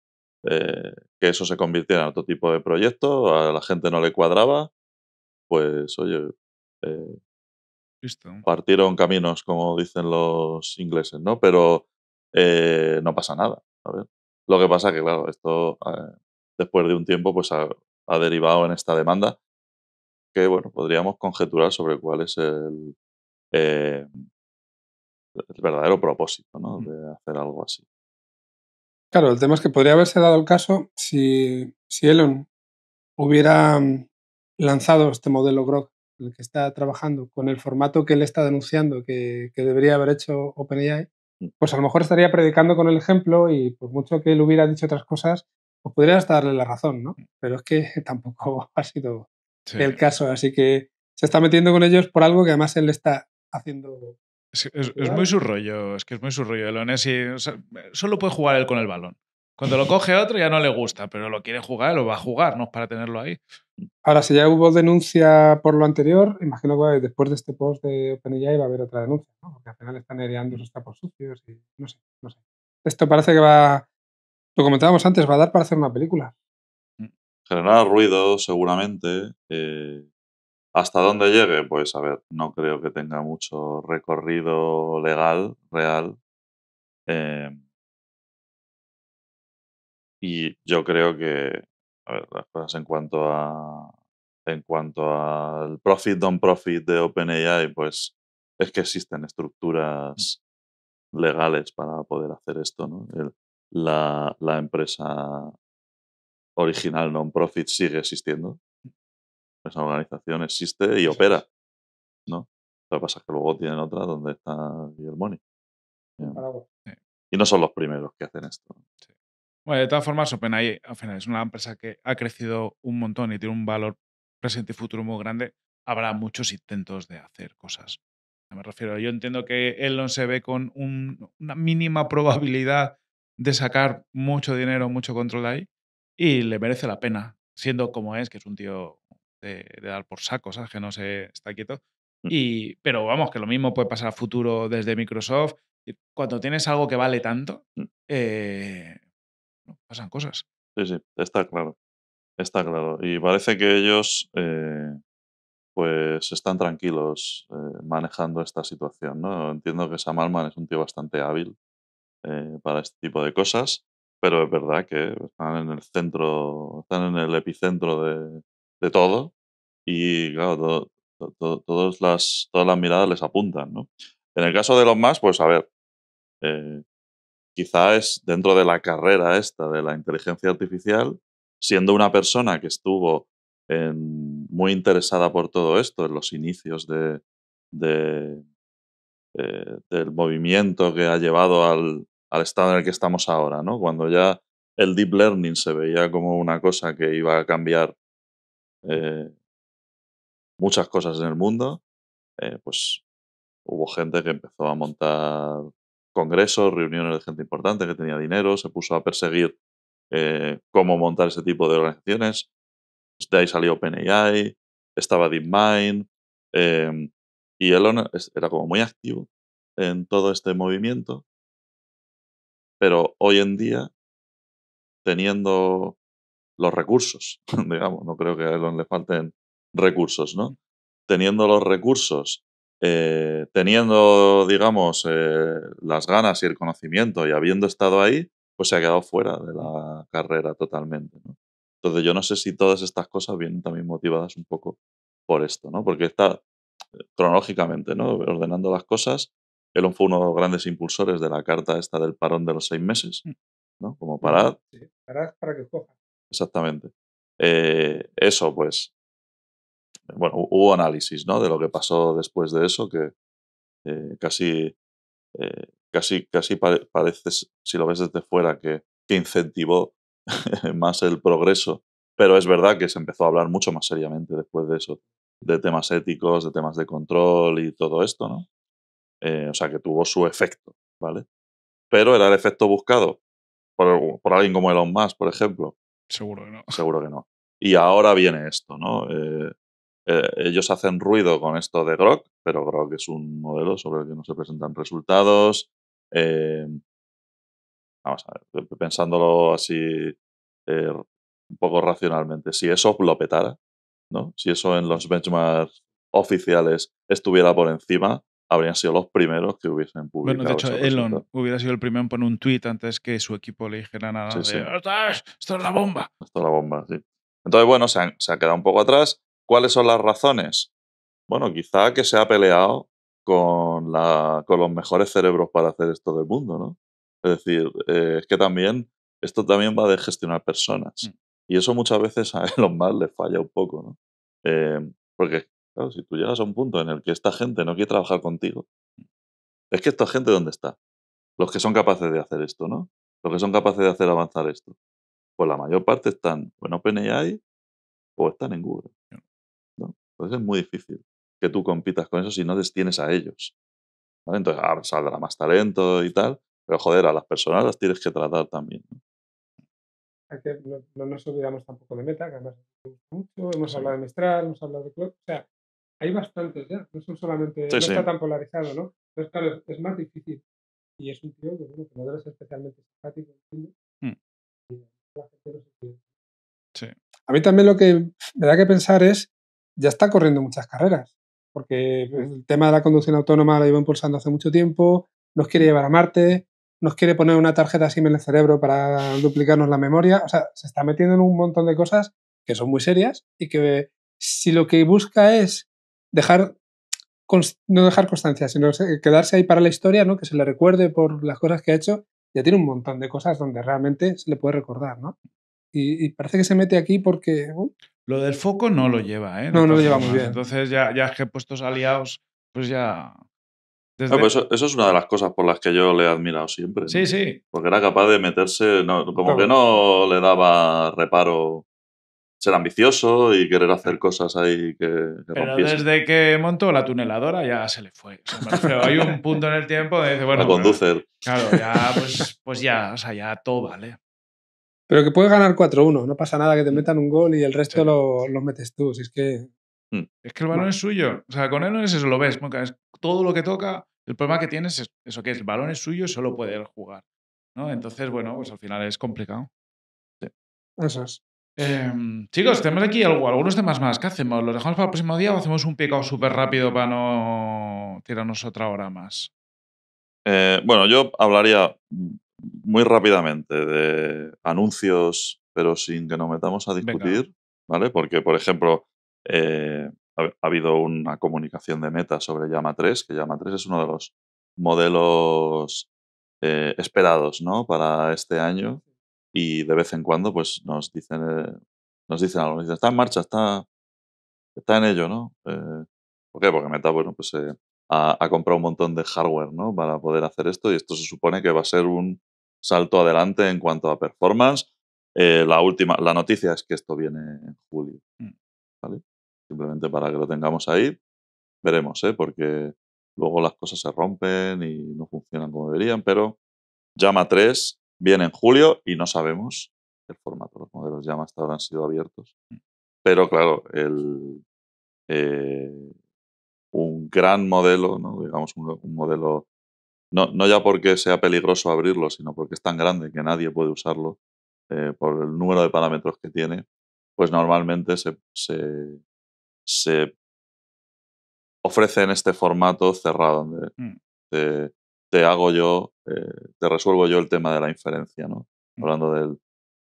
eh, que eso se convirtiera en otro tipo de proyecto, a la gente no le cuadraba, pues oye, partieron caminos, como dicen los ingleses, ¿no? Pero no pasa nada, Lo que pasa que, claro, esto después de un tiempo, pues ha derivado en esta demanda, que bueno, podríamos conjeturar sobre cuál es el, eh, verdadero propósito mm. de hacer algo así. Claro, el tema es que podría haberse dado el caso si, Elon hubiera mm, lanzado este modelo Grok, el que está trabajando, con el formato que él está denunciando que, que debería haber hecho OpenAI, mm. pues a lo mejor estaría predicando con el ejemplo y por mucho que él hubiera dicho otras cosas, pues podrías darle la razón, ¿no? Mm. Pero es que tampoco ha sido el caso, así que se está metiendo con ellos por algo que además él le está haciendo. Es, muy su rollo, es que es muy su rollo. el solo puede jugar él con el balón. Cuando lo coge otro ya no le gusta, pero lo quiere jugar, lo va a jugar, no es para tenerlo ahí. Ahora, si ya hubo denuncia por lo anterior, imagino que después de este post de OpenAI va a haber otra denuncia, ¿no? Porque al final están heriando sus tapos sucios y no sé, no sé. Esto parece que va lo comentábamos antes, va a dar para hacer una película. Mm. Generar ruido, seguramente. Eh, ¿Hasta dónde llegue? Pues a ver, no creo que tenga mucho recorrido legal, real. Eh, y yo creo que a ver, las cosas en cuanto a en cuanto al profit don profit de OpenAI, pues es que existen estructuras mm. legales para poder hacer esto, ¿no? El, la, empresa original non-profit sigue existiendo. Esa organización existe y opera, ¿no? Lo que pasa es que luego tienen otra donde está el money. Em, y no son los primeros que hacen esto. Bueno, de todas formas, OpenAI al final es una empresa que ha crecido un montón y tiene un valor presente y futuro muy grande. Habrá muchos intentos de hacer cosas. Me refiero, yo entiendo que Elon se ve con una mínima probabilidad de sacar mucho dinero, mucho control ahí, y le merece la pena, siendo como es, que es un tío de, dar por saco, ¿sabes? Que no se está quieto. Mm. Y, pero vamos, que lo mismo puede pasar a futuro desde Microsoft. Cuando tienes algo que vale tanto, mm. eh, pasan cosas. Sí, sí, está claro. Está claro. Y parece que ellos eh, pues están tranquilos eh, manejando esta situación. ¿no? Entiendo que Sam Alman es un tío bastante hábil eh, para este tipo de cosas, pero es verdad que están en el centro, están en el epicentro de, todo y claro, todas, las, todas las miradas les apuntan. ¿no? En el caso de los más, pues a ver, eh, quizá es dentro de la carrera esta de la inteligencia artificial, siendo una persona que estuvo muy interesada por todo esto, en los inicios de, eh, del movimiento que ha llevado al, al estado en el que estamos ahora, ¿no? Cuando ya el deep learning se veía como una cosa que iba a cambiar eh, muchas cosas en el mundo, eh, pues hubo gente que empezó a montar congresos, reuniones de gente importante que tenía dinero, se puso a perseguir eh, cómo montar ese tipo de organizaciones. De ahí salió OpenAI, estaba DeepMind, y Elon era como muy activo en todo este movimiento pero hoy en día, teniendo los recursos, digamos, no creo que a él le falten recursos, ¿no? Teniendo los recursos, eh, teniendo, digamos, eh, las ganas y el conocimiento y habiendo estado ahí, pues se ha quedado fuera de la carrera totalmente, ¿no? Entonces yo no sé si todas estas cosas vienen también motivadas un poco por esto, ¿no? Porque está eh, cronológicamente, ¿no? Ordenando las cosas, Elon fue uno de los grandes impulsores de la carta esta del parón de los seis meses, mm. ¿no? Como parad. Sí, parad para que coja. Exactamente. Eh, eso, pues, bueno, hubo análisis, ¿no? De lo que pasó después de eso, que eh, eh, casi, casi, casi parece, si lo ves desde fuera, que, que incentivó más el progreso. Pero es verdad que se empezó a hablar mucho más seriamente después de eso, de temas éticos, de temas de control y todo esto, ¿no? Eh, o sea, que tuvo su efecto, ¿vale? Pero era el efecto buscado por, alguien como Elon Musk, por ejemplo. Seguro que no. Seguro que no. Y ahora viene esto, ¿no? Eh, eh, ellos hacen ruido con esto de Grok, pero Grok es un modelo sobre el que no se presentan resultados. vamos a ver, pensándolo así un poco racionalmente, si eso lo petara, ¿no? Si eso en los benchmarks oficiales estuviera por encima, habrían sido los primeros que hubiesen publicado. Bueno, de hecho, Elon hubiera sido el primero en poner un tweet antes que su equipo le dijera nada de ¡Esto es la bomba! Esto es la bomba, sí. Entonces, bueno, se, ha quedado un poco atrás. ¿Cuáles son las razones? Bueno, quizá que se ha peleado con, la, con los mejores cerebros para hacer esto del mundo, ¿no? Es decir, eh, es que también esto también va de gestionar personas. Mm. Y eso muchas veces a Elon Musk le falla un poco, ¿no? Eh, porque Claro, si tú llegas a un punto en el que esta gente no quiere trabajar contigo, es que esta gente dónde está? Los que son capaces de hacer esto, ¿no? Los que son capaces de hacer avanzar esto. Pues la mayor parte están en OpenAI o están en Google. Entonces es muy difícil que tú compitas con eso si no destienes a ellos. Entonces ahora saldrá más talento y tal, pero joder, a las personas las tienes que tratar también. ¿no? nos olvidamos tampoco de Meta, que además mucho, hemos hablado de Mistral, hemos hablado de Club, o sea, hay bastantes ya, ¿eh? no son solamente, no está tan polarizado, ¿no? Entonces, claro, es, más difícil. Y es un tío que, bueno, no especialmente simpático, mm. A mí también lo que me da que pensar es, ya está corriendo muchas carreras, porque el tema de la conducción autónoma lo iba impulsando hace mucho tiempo, nos quiere mm. llevar a Marte, nos quiere poner una tarjeta SIM en el cerebro para duplicarnos la memoria, o sea, se está metiendo en un montón de cosas que son muy serias y que si lo que busca es dejar no dejar constancia, sino quedarse ahí para la historia, ¿no? Que se le recuerde por las cosas que ha hecho. Ya tiene un montón de cosas donde realmente se le puede recordar, ¿no? Y, parece que se mete aquí porque... Lo del foco no lo lleva, ¿eh? No, no, lo lleva muy bien. Entonces ya, ya que puestos aliados, pues ya... Ah, pues eso, es una de las cosas por las que yo le he admirado siempre. Sí, sí. Porque era capaz de meterse, como que no le daba reparo ser ambicioso y querer hacer cosas ahí que, Pero desde que montó la tuneladora ya se le fue. pero hay un punto en el tiempo donde dice, bueno... Pues, claro, ya, pues, pues, ya, o sea, ya todo vale. Pero que puede ganar 4-1, no pasa nada que te mm. metan un gol y el resto lo, metes tú. Si es que. Mm. Es que el balón es suyo. O sea, con él no es eso, lo ves. Es todo lo que toca. El problema que tienes es eso, que es, el balón es suyo y solo puede él jugar. ¿no? Entonces, bueno, pues al final es complicado. Sí. Eso es. Em, chicos, tenemos aquí algo, algunos temas más. ¿Qué hacemos? ¿Los dejamos para el próximo día o hacemos un picado súper rápido para no tirarnos otra hora más? Eh, bueno, yo hablaría muy rápidamente de anuncios, pero sin que nos metamos a discutir, ¿vale? Porque, por ejemplo, eh, ha habido una comunicación de Meta sobre Llama 3, que Llama 3 es uno de los modelos eh, esperados, Para este año y de vez en cuando pues nos dicen, eh, nos dicen algo, nos está en marcha, está, está en ello, ¿no? Eh, ¿Por qué? Porque Meta, bueno, pues eh, ha, comprado un montón de hardware, ¿no? Para poder hacer esto y esto se supone que va a ser un salto adelante en cuanto a performance. la última, la noticia es que esto viene en julio, mm. ¿vale? Simplemente para que lo tengamos ahí, veremos, ¿eh? Porque luego las cosas se rompen y no funcionan como deberían, pero Llama 3 viene en julio y no sabemos el formato. Los modelos ya hasta ahora han sido abiertos. Mm. Pero claro, eh, un gran modelo, ¿no? digamos, un, modelo, no, ya porque sea peligroso abrirlo, sino porque es tan grande que nadie puede usarlo eh, por el número de parámetros que tiene, pues normalmente se, se, ofrece en este formato cerrado, te hago yo, eh, te resuelvo yo el tema de la inferencia, ¿no? Hablando del,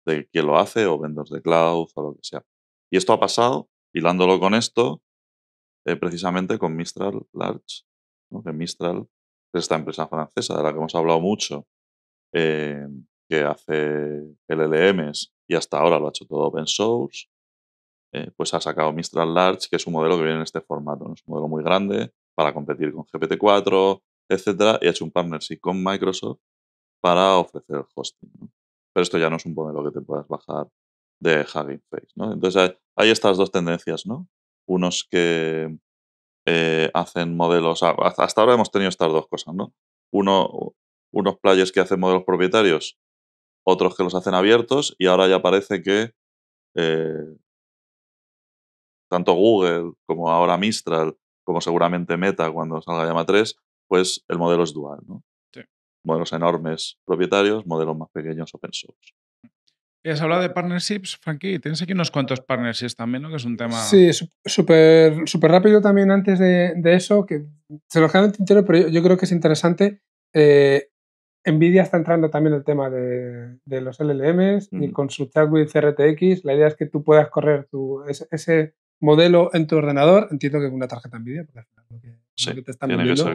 de quién lo hace o vendors de cloud o lo que sea. Y esto ha pasado, hilándolo con esto, eh, precisamente con Mistral Large, que Mistral es esta empresa francesa de la que hemos hablado mucho, eh, que hace LLMs y hasta ahora lo ha hecho todo open source, pues ha sacado Mistral Large, que es un modelo que viene en este formato, es un modelo muy grande para competir con GPT-4, etcétera, y ha hecho un partnership con Microsoft para ofrecer el hosting. Pero esto ya no es un modelo que te puedas bajar de Hugging Face. Entonces hay, estas dos tendencias, ¿no? Unos que eh, hacen modelos, hasta ahora hemos tenido estas dos cosas, ¿no? Uno, unos players que hacen modelos propietarios, otros que los hacen abiertos, y ahora ya parece que eh, tanto Google como ahora Mistral, como seguramente Meta cuando salga Llama 3, pues el modelo es dual. ¿no? Sí. Modelos enormes propietarios, modelos más pequeños open source. Y has hablado de partnerships, Frankie. Tienes aquí unos cuantos partnerships también, ¿no? Que es un tema. Sí, súper super rápido también antes de, eso, que se lo quedan en pero yo, creo que es interesante. Eh, Nvidia está entrando también el tema de, los LLMs y con su chat RTX, la idea es que tú puedas correr tu, ese modelo en tu ordenador, entiendo que con una tarjeta NVIDIA, porque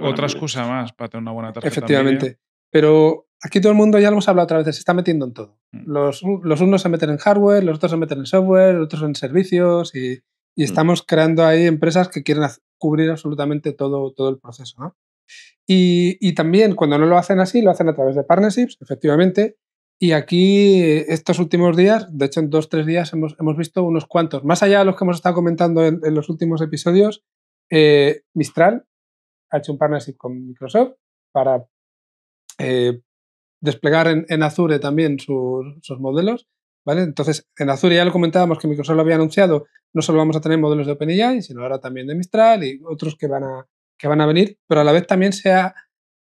Otra excusa más para tener una buena tarjeta Efectivamente. Pero aquí todo el mundo, ya lo hemos hablado otra vez, se está metiendo en todo. Mm. Los, unos se meten en hardware, los otros se meten en software, los otros en servicios y, mm. estamos creando ahí empresas que quieren cubrir absolutamente todo, todo el proceso. y, también cuando no lo hacen así, lo hacen a través de partnerships, efectivamente, y aquí, estos últimos días, de hecho en dos, tres días, hemos, visto unos cuantos. Más allá de los que hemos estado comentando en, los últimos episodios, eh, Mistral ha hecho un partnership con Microsoft para eh, desplegar en, Azure también sus, modelos. ¿vale? Entonces, en Azure ya lo comentábamos que Microsoft lo había anunciado, no solo vamos a tener modelos de OpenAI, sino ahora también de Mistral y otros que van a, que van a venir, pero a la vez también se ha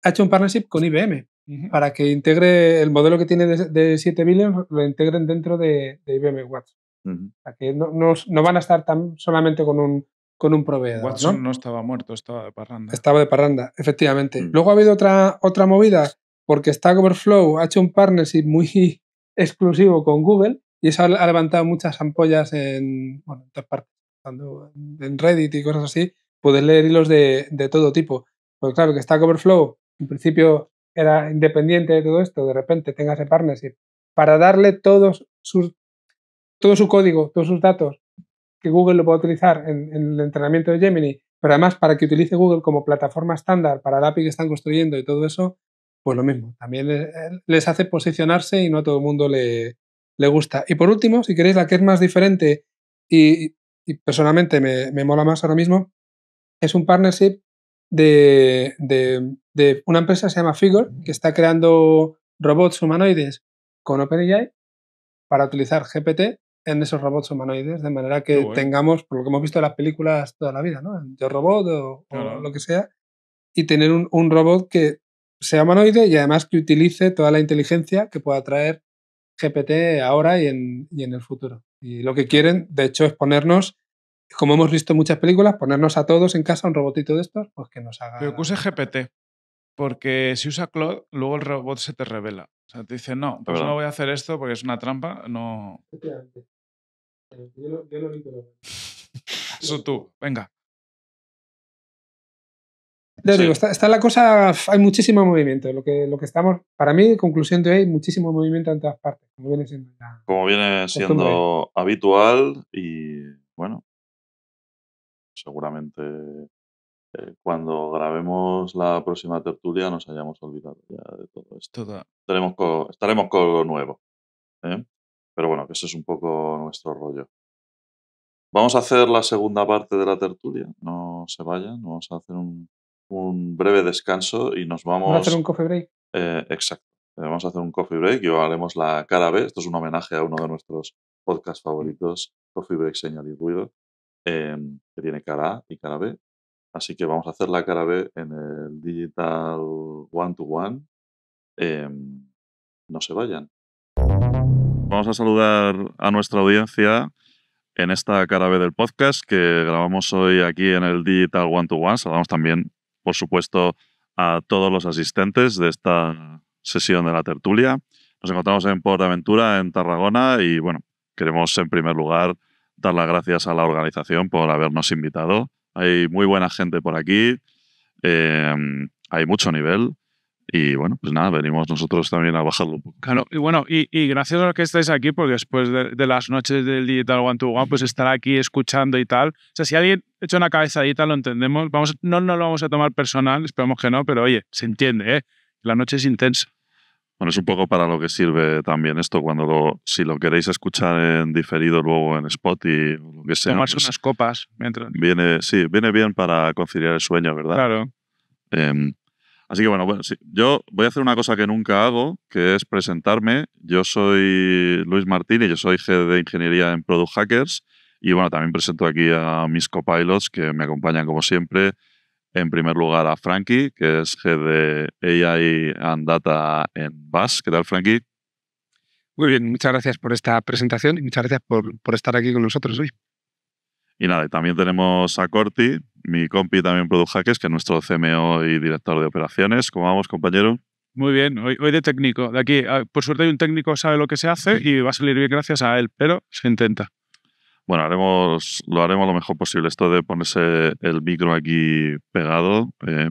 hecho un partnership con IBM para que integre el modelo que tiene de, 7 billions, lo integren dentro de, IBM Watson. que no, van a estar tan solamente con un, con un proveedor. Watson ¿no? estaba muerto, estaba de parranda. Estaba de parranda, efectivamente. Mm. Luego ha habido otra, otra movida, porque Stack Overflow ha hecho un partnership muy exclusivo con Google y eso ha, levantado muchas ampollas en, bueno, en en Reddit y cosas así. poder leer hilos de, de todo tipo. Pues claro, que Stack Overflow, en principio, era independiente de todo esto, de repente tenga ese partnership para darle todos sus, todo su código, todos sus datos que Google lo pueda utilizar en, el entrenamiento de Gemini, pero además para que utilice Google como plataforma estándar para el API que están construyendo y todo eso, pues lo mismo, también les hace posicionarse y no a todo el mundo le, le gusta. Y por último, si queréis, la que es más diferente y, personalmente me, me, mola más ahora mismo, es un partnership de, de de una empresa que se llama Figure, que está creando robots humanoides con OpenAI para utilizar GPT en esos robots humanoides, de manera que tengamos, por lo que hemos visto en las películas toda la vida, ¿no? Yo robot o, lo que sea, y tener un, robot que sea humanoide y además que utilice toda la inteligencia que pueda traer GPT ahora y en, en el futuro. Y lo que quieren, de hecho, es ponernos como hemos visto en muchas películas, ponernos a todos en casa un robotito de estos, pues que nos haga. Pero GPT porque si usa Claude, luego el robot se te revela. O sea, te dice, no, pues no voy a hacer esto porque es una trampa, no... Eh, yo lo, lo vi, Eso tú, venga. Yo digo, está, la cosa, hay muchísimo movimiento. Lo que, lo que estamos, para mí, conclusión de hoy, muchísimo movimiento en todas partes, como viene siendo habitual y bueno, seguramente eh, cuando grabemos la próxima tertulia nos hayamos olvidado ya de todo esto. Estaremos, con, lo nuevo. ¿eh? Pero bueno, que eso es un poco nuestro rollo. Vamos a hacer la segunda parte de la tertulia. No se vayan, vamos a hacer un, breve descanso y nos vamos. ¿Vamos a hacer un coffee break? Eh, exacto. Vamos a hacer un coffee break y haremos la cara B. Esto es un homenaje a uno de nuestros podcast mm. favoritos, Coffee Break Señal y Ruido, que tiene cara A y cara B. Así que vamos a hacer la cara B en el Digital One to One. no se vayan. Vamos a saludar a nuestra audiencia en esta cara B del podcast que grabamos hoy aquí en el Digital One to One. Saludamos también, por supuesto, a todos los asistentes de esta sesión de la tertulia. Nos encontramos en Aventura en Tarragona, y bueno, queremos en primer lugar dar las gracias a la organización por habernos invitado hay muy buena gente por aquí, em, hay mucho nivel. Y bueno, pues nada, venimos nosotros también a bajarlo un poco. Claro, y bueno, y, gracias a los que estáis aquí, porque después de, las noches del Digital One to One, pues estar aquí escuchando y tal. O sea, si alguien echa una cabezadita, lo entendemos. Vamos, no, no lo vamos a tomar personal, esperamos que no, pero oye, se entiende, ¿eh? La noche es intensa. Bueno, es un poco para lo que sirve también esto, cuando lo, si lo queréis escuchar en diferido luego en spot y lo que sea. Tomarse pues unas copas mientras. Viene, sí, viene bien para conciliar el sueño, ¿verdad? Claro. Em, así que bueno, bueno sí, yo voy a hacer una cosa que nunca hago, que es presentarme. Yo soy Luis Martínez, yo soy jefe de Ingeniería en Product Hackers y bueno, también presento aquí a mis copilots que me acompañan como siempre en primer lugar a Frankie, que es jefe de AI and Data en BAS. ¿Qué tal, Frankie? Muy bien, muchas gracias por esta presentación y muchas gracias por, estar aquí con nosotros hoy. Y nada, también tenemos a Corti, mi compi también Product Hackers, que es nuestro CMO y director de operaciones. ¿Cómo vamos, compañero? Muy bien, hoy, de técnico. De aquí, ah, por suerte hay un técnico que sabe lo que se hace y va a salir bien gracias a él, pero se intenta. Bueno, haremos, lo haremos lo mejor posible. Esto de ponerse el micro aquí pegado, eh,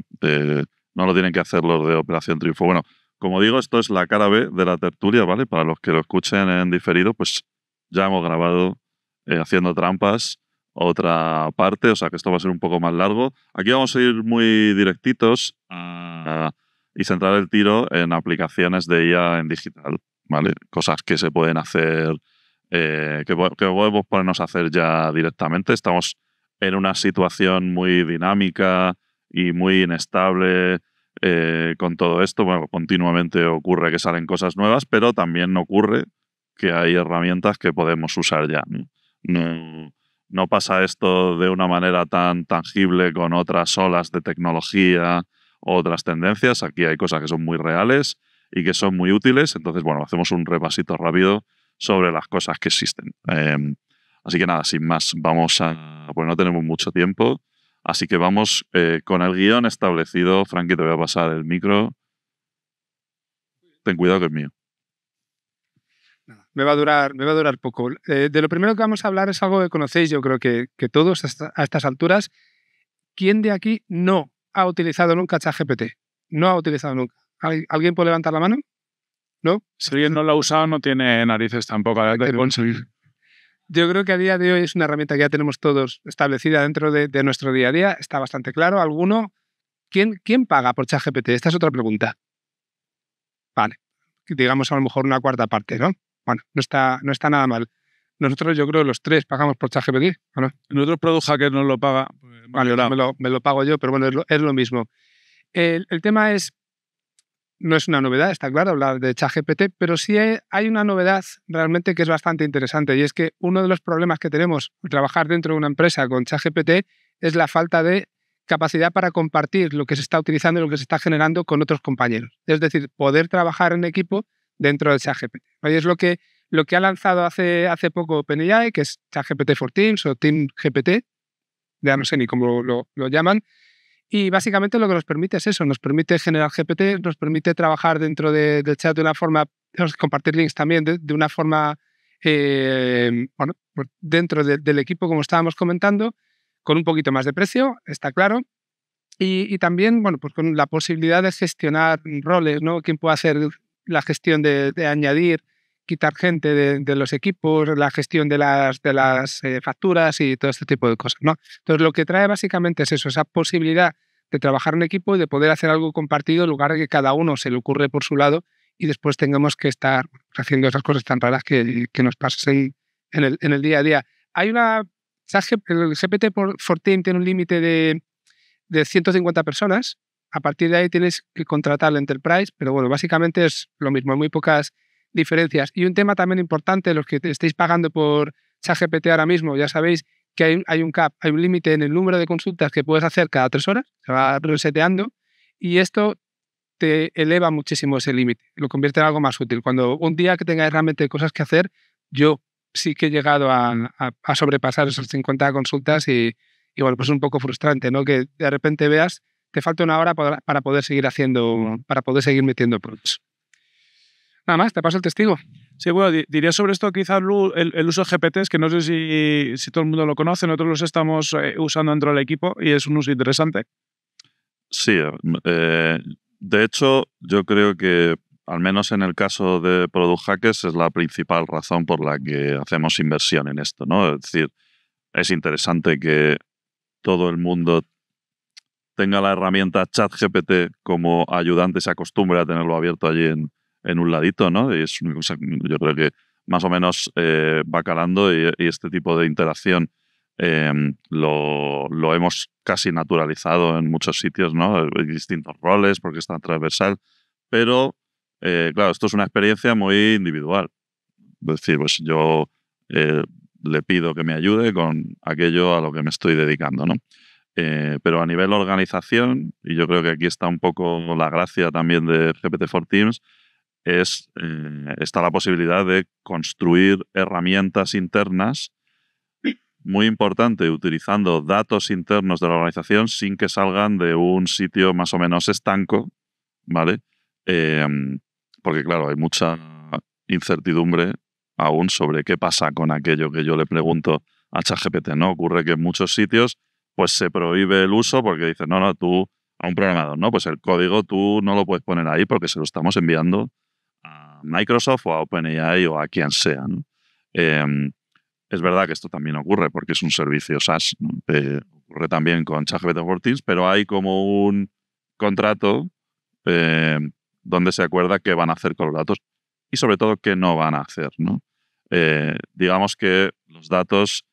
no lo tienen que hacer los de Operación Triunfo. Bueno, como digo, esto es la cara B de la tertulia, ¿vale? Para los que lo escuchen en diferido, pues ya hemos grabado eh, haciendo trampas otra parte, o sea que esto va a ser un poco más largo. Aquí vamos a ir muy directitos ah, y centrar el tiro en aplicaciones de IA en digital, ¿vale? Cosas que se pueden hacer eh, que, podemos ponernos a hacer ya directamente. Estamos en una situación muy dinámica y muy inestable eh, con todo esto. continuamente ocurre que salen cosas nuevas, pero también ocurre que hay herramientas que podemos usar ya. No, no pasa esto de una manera tan tangible con otras olas de tecnología, otras tendencias. Aquí hay cosas que son muy reales y que son muy útiles. Entonces, bueno, hacemos un repasito rápido sobre las cosas que existen. Em, así que nada, sin más, vamos a... Pues no tenemos mucho tiempo, así que vamos eh, con el guión establecido. Frankie, te voy a pasar el micro. Ten cuidado que es mío. Me va a durar, me va a durar poco. Eh, de lo primero que vamos a hablar es algo que conocéis, yo creo que, que todos a estas alturas. ¿Quién de aquí no ha utilizado nunca ChatGPT? No ha utilizado nunca. ¿Alguien puede levantar la mano? ¿no? Si alguien no lo ha usado, no tiene narices tampoco Yo creo que a día de hoy es una herramienta que ya tenemos todos establecida dentro de, nuestro día a día. Está bastante claro. ¿Alguno? ¿Quién, quién paga por ChatGPT? Esta es otra pregunta. Vale. Digamos a lo mejor una cuarta parte, ¿no? Bueno, no está, no está nada mal. Nosotros, yo creo, los tres pagamos por ChatGPT. Nosotros, Product Hacker no lo paga. Vale, pues me lo, pago yo, pero bueno, es lo, mismo. el, tema es, no es una novedad, está claro, hablar de ChatGPT, pero sí hay una novedad realmente que es bastante interesante y es que uno de los problemas que tenemos al trabajar dentro de una empresa con ChatGPT es la falta de capacidad para compartir lo que se está utilizando y lo que se está generando con otros compañeros. Es decir, poder trabajar en equipo dentro de ChatGPT. Y es lo que, lo que ha lanzado hace, hace poco OpenAI, que es ChatGPT for Teams o TeamGPT, ya no sé ni cómo lo llaman, y básicamente lo que nos permite es eso, nos permite generar GPT, nos permite trabajar dentro de, del chat de una forma, compartir links también de, una forma, eh, bueno, pues dentro del equipo, como estábamos comentando, con un poquito más de precio, está claro. Y, también, bueno, pues con la posibilidad de gestionar roles, ¿no? ¿Quién puede hacer la gestión de, añadir, quitar gente de, los equipos, la gestión de las, de las eh, facturas y todo este tipo de cosas, ¿no? Entonces, lo que trae básicamente es eso, esa posibilidad de trabajar en equipo y de poder hacer algo compartido en lugar de que cada uno se le ocurre por su lado y después tengamos que estar pues, haciendo esas cosas tan raras que, nos pasen en el, día a día. Hay una. por el GPT-14 tiene un límite de, 150 personas? A partir de ahí tienes que contratar la Enterprise, pero bueno, básicamente es lo mismo, hay muy pocas diferencias. Y un tema también importante, los que estéis pagando por ChatGPT ahora mismo, ya sabéis que hay, un cap, hay un límite en el número de consultas que puedes hacer cada tres horas, se va reseteando, y esto te eleva muchísimo ese límite, lo convierte en algo más útil. Cuando un día que tengáis realmente cosas que hacer, yo sí que he llegado a, sobrepasar esas 50 consultas y, bueno, pues es un poco frustrante, ¿no? Que de repente veas, te falta una hora para, para poder seguir haciendo, para poder seguir metiendo productos. Nada más, te pasa el testigo. Sí, bueno, diría sobre esto quizás el, uso de GPTs, que no sé si, todo el mundo lo conoce, nosotros los estamos eh, usando dentro del equipo y es un uso interesante. Sí, eh, eh, de hecho yo creo que al menos en el caso de Product Hackers es la principal razón por la que hacemos inversión en esto, ¿no? Es decir, es interesante que todo el mundo tenga la herramienta ChatGPT como ayudante, se acostumbre a tenerlo abierto allí en, en un ladito, ¿no? es, yo creo que más o menos eh, va calando y, este tipo de interacción em, lo, hemos casi naturalizado en muchos sitios, ¿no? Hay distintos roles porque es tan transversal, pero eh, claro, esto es una experiencia muy individual. Es decir, pues yo eh, le pido que me ayude con aquello a lo que me estoy dedicando, ¿no? pero a nivel organización, y yo creo que aquí está un poco la gracia también de GPT-4 Teams, es, eh, está la posibilidad de construir herramientas internas, muy importante, utilizando datos internos de la organización sin que salgan de un sitio más o menos estanco, ¿vale? Em, porque claro, hay mucha incertidumbre aún sobre qué pasa con aquello que yo le pregunto a ChatGPT, ¿no? Ocurre que en muchos sitios pues se prohíbe el uso porque dicen, no, no, tú a un programador, ¿no? Pues el código tú no lo puedes poner ahí porque se lo estamos enviando Microsoft o a OpenAI o a quien sea. Em, es verdad que esto también ocurre porque es un servicio SaaS. Eh, ocurre también con ChatGPT for pero hay como un contrato eh, donde se acuerda qué van a hacer con los datos y sobre todo qué no van a hacer. Eh, digamos que los datos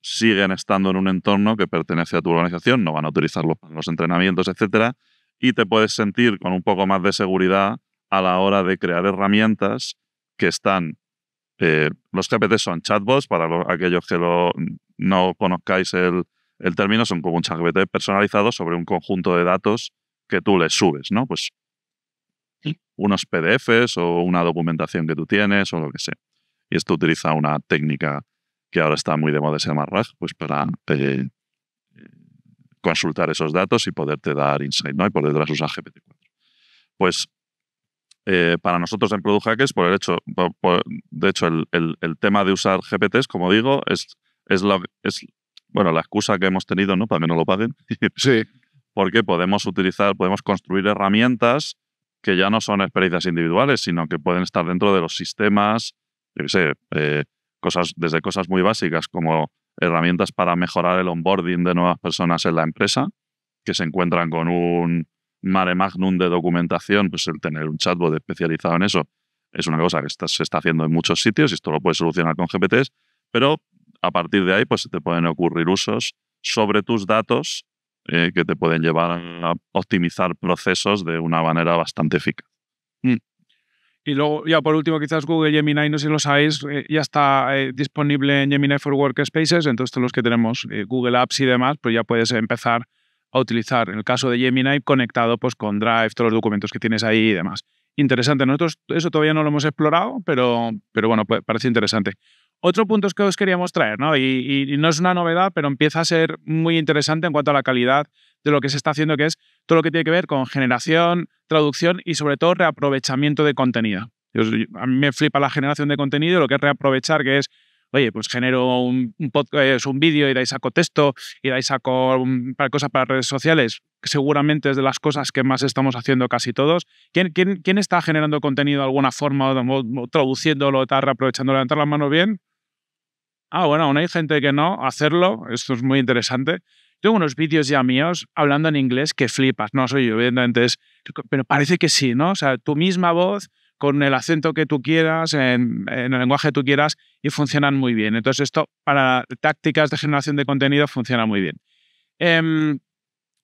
siguen estando en un entorno que pertenece a tu organización, no van a utilizarlos para los entrenamientos, etcétera, y te puedes sentir con un poco más de seguridad a la hora de crear herramientas que están... Eh, los GPT son chatbots, para aquellos que no conozcáis el, término, son como un GPT personalizado sobre un conjunto de datos que tú le subes, ¿no? Pues unos PDFs o una documentación que tú tienes o lo que sea. Y esto utiliza una técnica que ahora está muy de moda, se llama RAG, pues para eh, consultar esos datos y poderte dar insight, ¿no? Y por detrás usar GPT-4. Pues eh, para nosotros en Product Hackers por el hecho, de hecho, el, tema de usar GPTs, como digo, es, es, la, es bueno, la excusa que hemos tenido, ¿no? Para que no lo paguen. Sí. Porque podemos utilizar, podemos construir herramientas que ya no son experiencias individuales, sino que pueden estar dentro de los sistemas, yo qué sé, eh, cosas, desde cosas muy básicas como herramientas para mejorar el onboarding de nuevas personas en la empresa, que se encuentran con un mare magnum de documentación, pues el tener un chatbot especializado en eso es una cosa que se está haciendo en muchos sitios y esto lo puedes solucionar con GPTs, pero a partir de ahí pues te pueden ocurrir usos sobre tus datos eh, que te pueden llevar a optimizar procesos de una manera bastante eficaz. Mm. Y luego, ya por último, quizás Google Gemini, no sé si lo sabéis, eh, ya está eh, disponible en Gemini for Workspaces, entonces todos los que tenemos Google Apps y demás, pues ya puedes empezar a utilizar, en el caso de Gemini, conectado pues, con Drive, todos los documentos que tienes ahí y demás. Interesante, nosotros eso todavía no lo hemos explorado, pero, pero bueno, parece interesante. Otro punto es que os queríamos traer, ¿no? Y, no es una novedad, pero empieza a ser muy interesante en cuanto a la calidad de lo que se está haciendo, que es todo lo que tiene que ver con generación, traducción y sobre todo reaprovechamiento de contenido. a mí me flipa la generación de contenido, lo que es reaprovechar, que es oye, pues genero un, un podcast, un vídeo y dais saco texto y dais saco para mm, cosas para redes sociales, seguramente es de las cosas que más estamos haciendo casi todos. ¿Quién, quién, quién está generando contenido de alguna forma o, traduciéndolo, está aprovechando levantar las manos bien? Ah, bueno, aún hay gente que no, hacerlo, esto es muy interesante. Tengo unos vídeos ya míos hablando en inglés que flipas, no soy yo, evidentemente es, pero parece que sí, ¿no? O sea, tu misma voz con el acento que tú quieras, en, el lenguaje que tú quieras, y funcionan muy bien. Entonces, esto para tácticas de generación de contenido funciona muy bien. Em,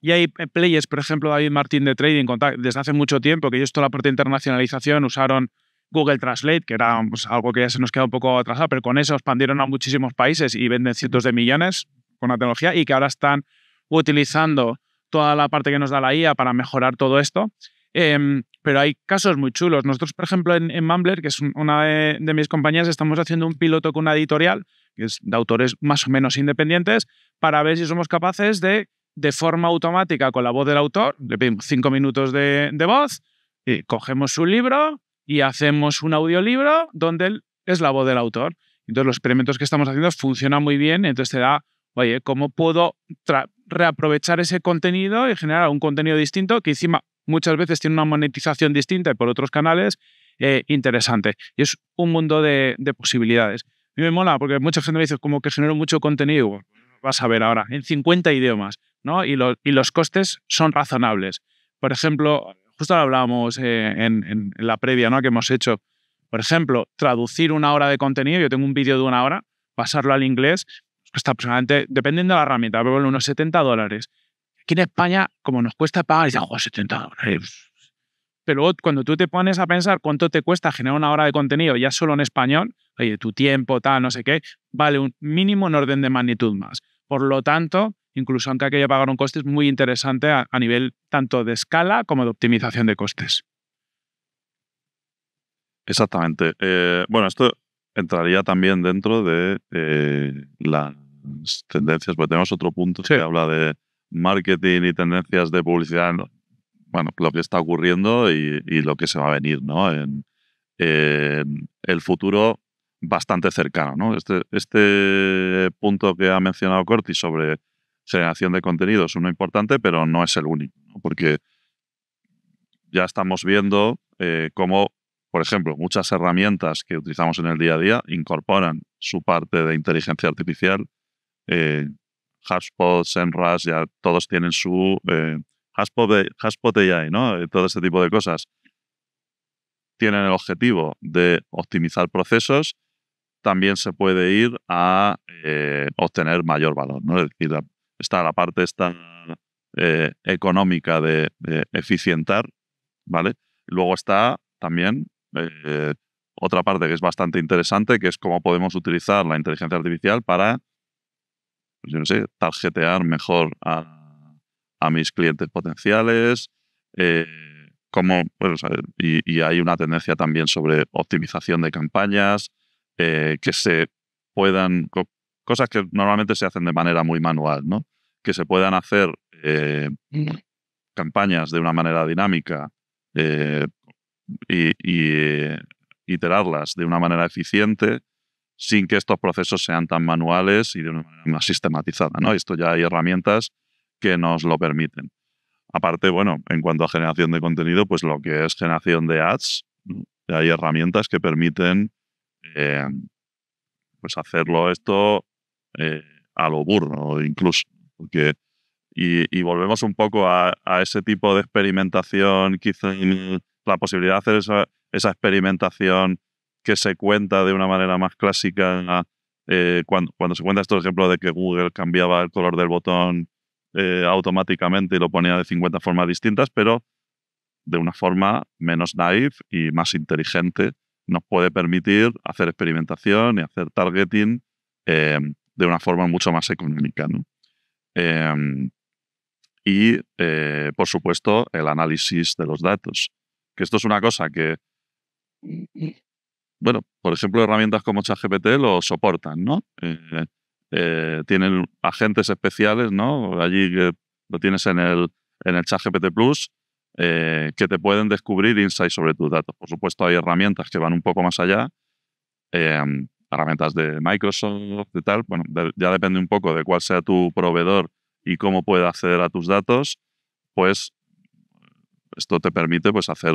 y hay eh, players, por ejemplo, David Martín de Trading, desde hace mucho tiempo, que ellos toda la parte de internacionalización usaron Google Translate, que era pues, algo que ya se nos queda un poco atrasado, pero con eso expandieron a muchísimos países y venden cientos de millones con la tecnología y que ahora están utilizando toda la parte que nos da la IA para mejorar todo esto. Em, pero hay casos muy chulos. Nosotros, por ejemplo, en, en Mumbler, que es una de, mis compañías, estamos haciendo un piloto con una editorial, que es de autores más o menos independientes, para ver si somos capaces de, de forma automática, con la voz del autor, le pedimos cinco minutos de, voz, y eh, cogemos su libro y hacemos un audiolibro donde es la voz del autor. Entonces, los experimentos que estamos haciendo funcionan muy bien, entonces te da, oye, ¿cómo puedo reaprovechar ese contenido y generar un contenido distinto que encima muchas veces tiene una monetización distinta y por otros canales eh, interesante. Y es un mundo de, posibilidades. A mí me mola porque mucha gente me dice como que genero mucho contenido. Vas a ver ahora, en 50 idiomas, ¿no? Y, y los costes son razonables. Por ejemplo, justo lo hablábamos eh, en, la previa ¿no? que hemos hecho. Por ejemplo, traducir una hora de contenido, yo tengo un vídeo de una hora, pasarlo al inglés, cuesta aproximadamente, dependiendo de la herramienta, pero unos 70 dólares. Aquí en España, como nos cuesta pagar, dicen, oh, 70 dólares. Pero cuando tú te pones a pensar cuánto te cuesta generar una hora de contenido ya solo en español, tu tiempo, tal, no sé qué, vale un mínimo en orden de magnitud más. Por lo tanto, incluso aunque aquello pagar un coste, es muy interesante a, nivel tanto de escala como de optimización de costes. Exactamente. Eh, bueno, esto entraría también dentro de eh, las tendencias, porque tenemos otro punto que habla de marketing y tendencias de publicidad, bueno, lo que está ocurriendo y, lo que se va a venir, ¿no? En, el futuro bastante cercano, ¿no? Este, este, punto que ha mencionado Corti sobre generación de contenido es uno importante, pero no es el único, ¿no? porque ya estamos viendo eh, cómo, por ejemplo, muchas herramientas que utilizamos en el día a día incorporan su parte de inteligencia artificial eh, HubSpot, SEMrush, ya todos tienen su eh, HubSpot, AI, ¿no? Eh, todo este tipo de cosas. Tienen el objetivo de optimizar procesos, también se puede ir a eh, obtener mayor valor, ¿no? Es decir, está la parte eh, económica de, de, eficientar, ¿vale? Luego está también otra parte que es bastante interesante, que es cómo podemos utilizar la inteligencia artificial para yo no sé, tarjetear mejor a, mis clientes potenciales, eh, como, bueno, y, hay una tendencia también sobre optimización de campañas, eh, que se puedan, cosas que normalmente se hacen de manera muy manual, ¿no? Que se puedan hacer eh, mm. campañas de una manera dinámica y, y iterarlas de una manera eficiente sin que estos procesos sean tan manuales y de una manera más sistematizada. ¿no? Esto ya hay herramientas que nos lo permiten. Aparte, bueno, en cuanto a generación de contenido, pues lo que es generación de ads, hay herramientas que permiten eh, pues hacerlo esto eh, a lo burro incluso. Porque, y, volvemos un poco a, ese tipo de experimentación, quizá la posibilidad de hacer esa, esa experimentación que se cuenta de una manera más clásica eh, cuando, se cuenta esto, ejemplo, de que Google cambiaba el color del botón eh, automáticamente y lo ponía de 50 formas distintas, pero de una forma menos naive y más inteligente, nos puede permitir hacer experimentación y hacer targeting em, de una forma mucho más económica. Em, y, eh, por supuesto, el análisis de los datos, que esto es una cosa que bueno, por ejemplo, herramientas como ChatGPT lo soportan, ¿no? Eh, eh, tienen agentes especiales, ¿no? Allí lo tienes en el, en el ChatGPT Plus, eh, que te pueden descubrir insights sobre tus datos. Por supuesto, hay herramientas que van un poco más allá, em, herramientas de Microsoft y tal. Bueno, ya depende un poco de cuál sea tu proveedor y cómo pueda acceder a tus datos, pues esto te permite pues, hacer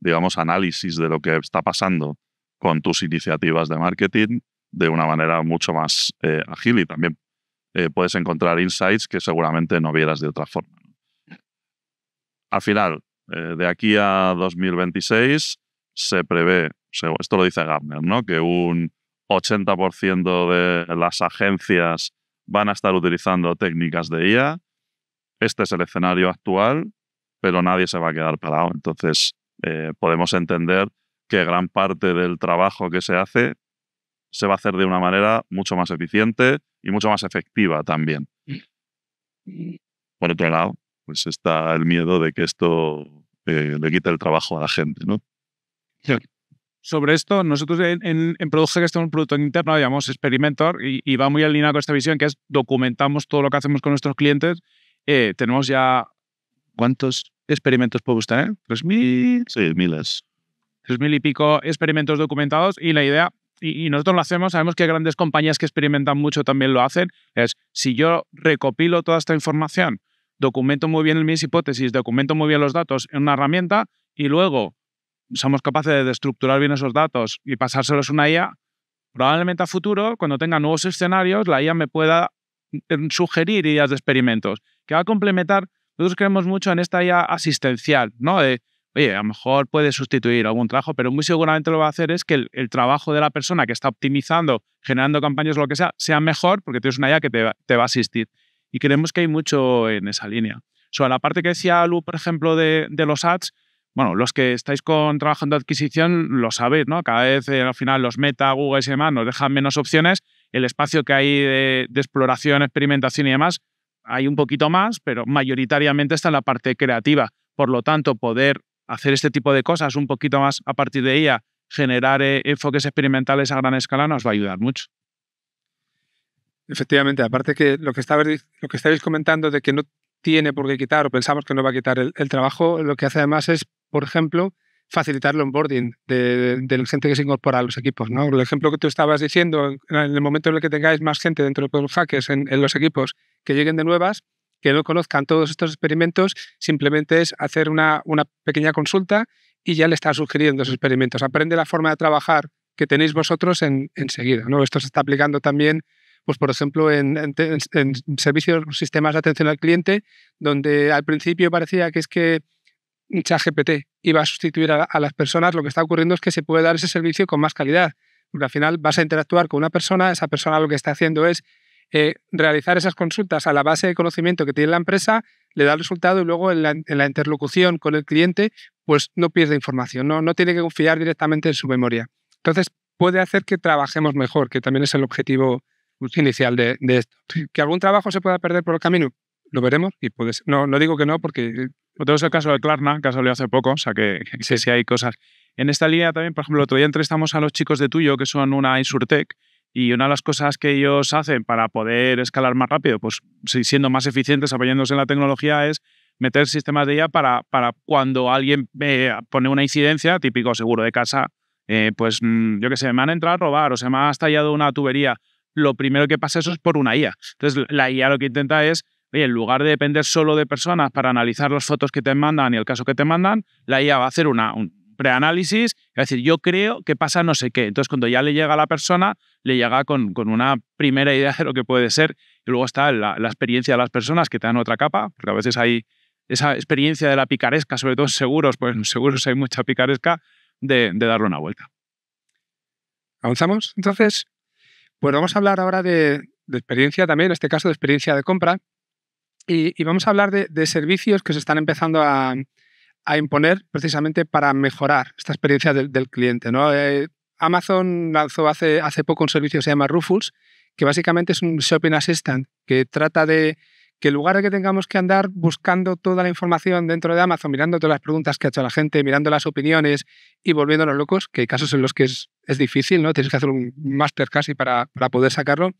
digamos, análisis de lo que está pasando con tus iniciativas de marketing de una manera mucho más eh, ágil y también eh, puedes encontrar insights que seguramente no vieras de otra forma. Al final, eh, de aquí a 2026 se prevé, esto lo dice Gartner, ¿no? que un 80% de las agencias van a estar utilizando técnicas de IA. Este es el escenario actual, pero nadie se va a quedar parado. Entonces, eh, podemos entender que gran parte del trabajo que se hace se va a hacer de una manera mucho más eficiente y mucho más efectiva también. Por otro lado, pues está el miedo de que esto eh, le quite el trabajo a la gente, ¿no? Sobre esto, nosotros en, en, Produce, que es un producto interno, llamamos Experimentor, y, va muy alineado con esta visión, que es documentamos todo lo que hacemos con nuestros clientes. Eh, tenemos ya, ¿cuántos? experimentos puede usted tres ¿3.000? Sí, miles. 3.000 y pico experimentos documentados y la idea, y, nosotros lo hacemos, sabemos que grandes compañías que experimentan mucho también lo hacen, es si yo recopilo toda esta información, documento muy bien mis hipótesis, documento muy bien los datos en una herramienta y luego somos capaces de estructurar bien esos datos y pasárselos a una IA, probablemente a futuro, cuando tenga nuevos escenarios, la IA me pueda mm, sugerir ideas de experimentos que va a complementar nosotros creemos mucho en esta ya asistencial, ¿no? De, oye, a lo mejor puede sustituir algún trabajo, pero muy seguramente lo va a hacer es que el, trabajo de la persona que está optimizando, generando campañas o lo que sea, sea mejor porque tienes una IA que te va, a asistir. Y creemos que hay mucho en esa línea. Sobre la parte que decía Lu, por ejemplo, de, los ads, bueno, los que estáis con, trabajando adquisición lo sabéis, ¿no? Cada vez eh, al final los meta, Google y demás nos dejan menos opciones, el espacio que hay de exploración, experimentación y demás hay un poquito más, pero mayoritariamente está en la parte creativa. Por lo tanto, poder hacer este tipo de cosas un poquito más a partir de ella, generar eh, enfoques experimentales a gran escala, nos va a ayudar mucho. Efectivamente, aparte que lo que, estabais, lo que comentando de que no tiene por qué quitar o pensamos que no va a quitar el, trabajo, lo que hace además es, por ejemplo, facilitar el onboarding de, la gente que se incorpora a los equipos. ¿no? El ejemplo que tú estabas diciendo, en el momento en el que tengáis más gente dentro de los hackers en los equipos que lleguen de nuevas, que no conozcan todos estos experimentos, simplemente es hacer una, una pequeña consulta y ya le está sugiriendo esos experimentos. Aprende la forma de trabajar que tenéis vosotros enseguida. ¿no? Esto se está aplicando también, pues, por ejemplo, en, servicios, sistemas de atención al cliente, donde al principio parecía que es que ChatGPT iba a sustituir a, a, las personas, lo que está ocurriendo es que se puede dar ese servicio con más calidad. Porque al final vas a interactuar con una persona, esa persona lo que está haciendo es eh, realizar esas consultas a la base de conocimiento que tiene la empresa le da el resultado y luego en la, interlocución con el cliente pues no pierde información, ¿no? no tiene que confiar directamente en su memoria. Entonces puede hacer que trabajemos mejor, que también es el objetivo inicial de, esto. ¿Que algún trabajo se pueda perder por el camino? Lo veremos y puedes. No, no digo que no porque... Tenemos el caso de Klarna, que ha hace poco, o sea que, sé si hay cosas. En esta línea también, por ejemplo, otro día entrevistamos a los chicos de Tuyo, que son una Insurtech, y una de las cosas que ellos hacen para poder escalar más rápido, pues siendo más eficientes, apoyándose en la tecnología, es meter sistemas de IA para, para cuando alguien pone una incidencia, típico seguro de casa, eh, pues mm, yo que sé, me han entrado a robar o se me ha estallado una tubería. Lo primero que pasa eso es por una IA. Entonces, la IA lo que intenta es, oye, en lugar de depender solo de personas para analizar las fotos que te mandan y el caso que te mandan, la IA va a hacer una, preanálisis, es decir, yo creo que pasa no sé qué. Entonces, cuando ya le llega a la persona, le llega con, una primera idea de lo que puede ser. Y luego está la, experiencia de las personas que te dan otra capa, porque a veces hay esa experiencia de la picaresca, sobre todo en seguros, pues en seguros hay mucha picaresca, de, darle una vuelta. ¿Avanzamos entonces? Pues vamos a hablar ahora de, experiencia también, en este caso de experiencia de compra, y, vamos a hablar de, servicios que se están empezando a, a imponer precisamente para mejorar esta experiencia del, cliente. Eh, Amazon lanzó hace, poco un servicio que se llama Rufus, que básicamente es un shopping assistant que trata de que en lugar de que tengamos que andar buscando toda la información dentro de Amazon, mirando todas las preguntas que ha hecho la gente, mirando las opiniones y volviéndonos locos, que hay casos en los que es, difícil, ¿no? Tienes que hacer un máster casi para, para, poder sacarlo.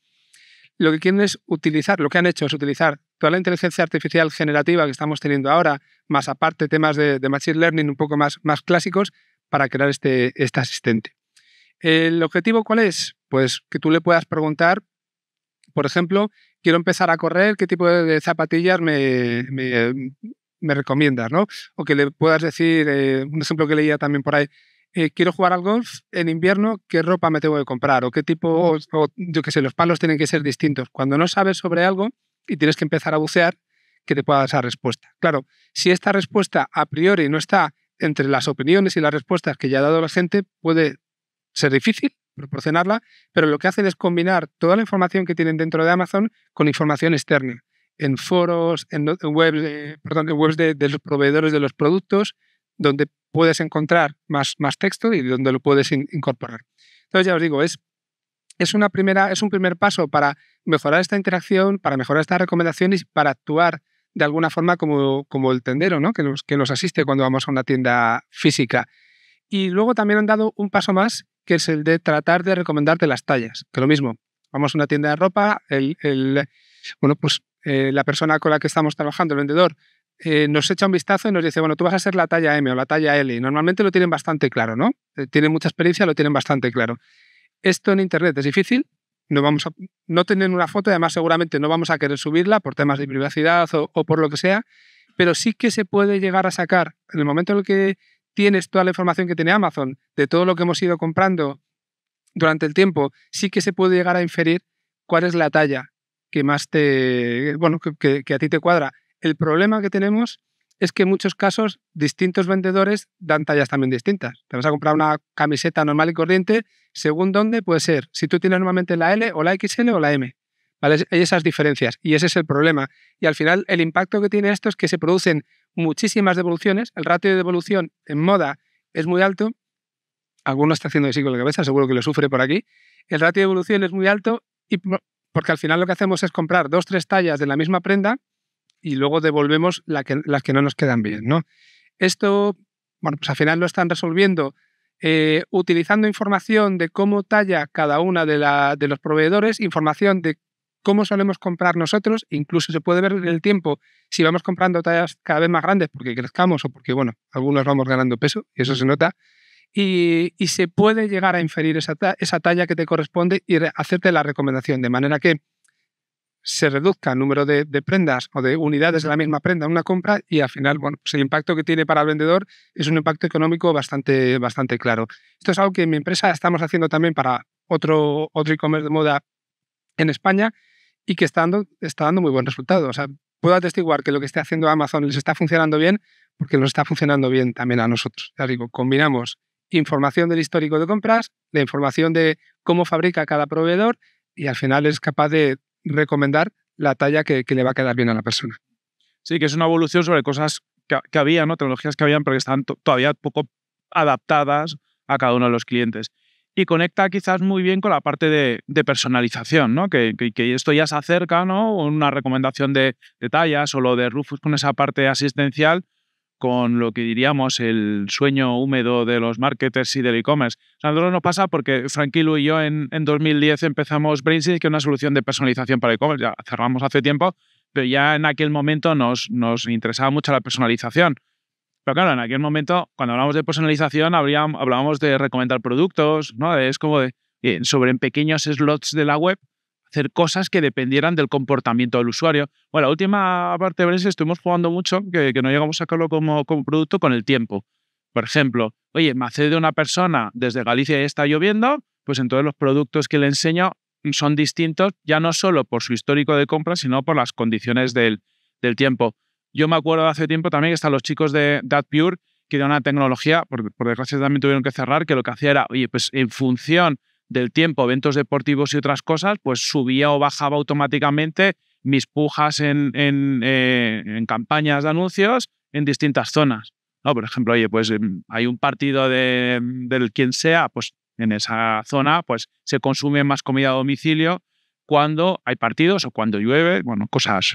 Lo que quieren es utilizar, lo que han hecho es utilizar toda la inteligencia artificial generativa que estamos teniendo ahora, más aparte temas de, Machine Learning un poco más, más clásicos para crear este, este asistente. ¿El objetivo cuál es? Pues que tú le puedas preguntar, por ejemplo, quiero empezar a correr, ¿qué tipo de zapatillas me, me, recomiendas? ¿no? O que le puedas decir, eh, un ejemplo que leía también por ahí, eh, quiero jugar al golf en invierno, ¿qué ropa me tengo que comprar? ¿O qué tipo, o yo qué sé, los palos tienen que ser distintos? Cuando no sabes sobre algo y tienes que empezar a bucear, que te pueda dar esa respuesta. Claro, si esta respuesta a priori no está entre las opiniones y las respuestas que ya ha dado la gente, puede ser difícil proporcionarla, pero lo que hacen es combinar toda la información que tienen dentro de Amazon con información externa, en foros, en webs, webs de, los proveedores de los productos, donde puedes encontrar más, más texto y donde lo puedes incorporar. Entonces, ya os digo, es, es, una primera, es un primer paso para mejorar esta interacción, para mejorar estas recomendaciones y para actuar de alguna forma como, como el tendero, ¿no? Que nos, que asiste cuando vamos a una tienda física. Y luego también han dado un paso más, que es el de tratar de recomendarte las tallas, que lo mismo. Vamos a una tienda de ropa, el, bueno, pues eh, la persona con la que estamos trabajando, el vendedor, eh, nos echa un vistazo y nos dice, bueno, tú vas a ser la talla M o la talla L. normalmente lo tienen bastante claro, ¿no? Eh, tienen mucha experiencia, lo tienen bastante claro. Esto en Internet es difícil, no vamos a no tener una foto y además seguramente no vamos a querer subirla por temas de privacidad o, por lo que sea, pero sí que se puede llegar a sacar en el momento en el que tienes toda la información que tiene Amazon de todo lo que hemos ido comprando durante el tiempo, sí que se puede llegar a inferir cuál es la talla que más te bueno que, que a ti te cuadra. El problema que tenemos es que en muchos casos distintos vendedores dan tallas también distintas. Te vas a comprar una camiseta normal y corriente, según dónde puede ser, si tú tienes normalmente la L o la XL o la M. ¿Vale? Hay esas diferencias y ese es el problema. Y al final el impacto que tiene esto es que se producen muchísimas devoluciones, el ratio de devolución en moda es muy alto, alguno está haciendo así con la cabeza, seguro que lo sufre por aquí, el ratio de devolución es muy alto y porque al final lo que hacemos es comprar dos, tres tallas de la misma prenda y luego devolvemos las que no nos quedan bien. ¿no? Esto, bueno, pues al final lo están resolviendo eh, utilizando información de cómo talla cada una de, los proveedores, información de cómo solemos comprar nosotros, incluso se puede ver en el tiempo si vamos comprando tallas cada vez más grandes porque crezcamos o porque, bueno, algunos vamos ganando peso y eso se nota. Y, se puede llegar a inferir esa talla que te corresponde y hacerte la recomendación. De manera que se reduzca el número de, prendas o de unidades de la misma prenda en una compra y al final, bueno, pues el impacto que tiene para el vendedor es un impacto económico bastante, bastante claro. Esto es algo que en mi empresa estamos haciendo también para otro, otro e-commerce de moda en España y que está dando, está dando muy buen resultado. puedo atestiguar que lo que está haciendo Amazon les está funcionando bien porque nos está funcionando bien también a nosotros. Ya digo, combinamos información del histórico de compras, la información de cómo fabrica cada proveedor y al final es capaz de recomendar la talla que, le va a quedar bien a la persona. Sí, que es una evolución sobre cosas que, había, ¿no? tecnologías que habían, pero que están todavía poco adaptadas a cada uno de los clientes. Y conecta quizás muy bien con la parte de, personalización, ¿no? Que, que, esto ya se acerca, ¿no? una recomendación de, de tallas o lo de Rufus con esa parte asistencial, con lo que diríamos el sueño húmedo de los marketers y del e-commerce. O nosotros nos pasa porque tranquilo y yo en, 2010 empezamos Brainsys, que es una solución de personalización para e-commerce. Ya cerramos hace tiempo, pero ya en aquel momento nos, nos interesaba mucho la personalización. Pero claro, en aquel momento, cuando hablamos de personalización, hablábamos de recomendar productos, ¿no? Es como de sobre pequeños slots de la web hacer cosas que dependieran del comportamiento del usuario. Bueno, la última parte de si estuvimos jugando mucho, que, no llegamos a sacarlo como, producto con el tiempo. Por ejemplo, oye, me accede una persona desde Galicia y está lloviendo, pues entonces los productos que le enseño son distintos, ya no solo por su histórico de compra, sino por las condiciones del, tiempo. Yo me acuerdo hace tiempo también que están los chicos de DatPure, que eran una tecnología, por, por desgracia también tuvieron que cerrar, que lo que hacía era, oye, pues en función del tiempo, eventos deportivos y otras cosas, pues subía o bajaba automáticamente mis pujas en, eh, campañas de anuncios en distintas zonas. ¿no? Por ejemplo, oye, pues em, hay un partido de, del quien sea, pues en esa zona pues se consume más comida a domicilio cuando hay partidos o cuando llueve, bueno, cosas,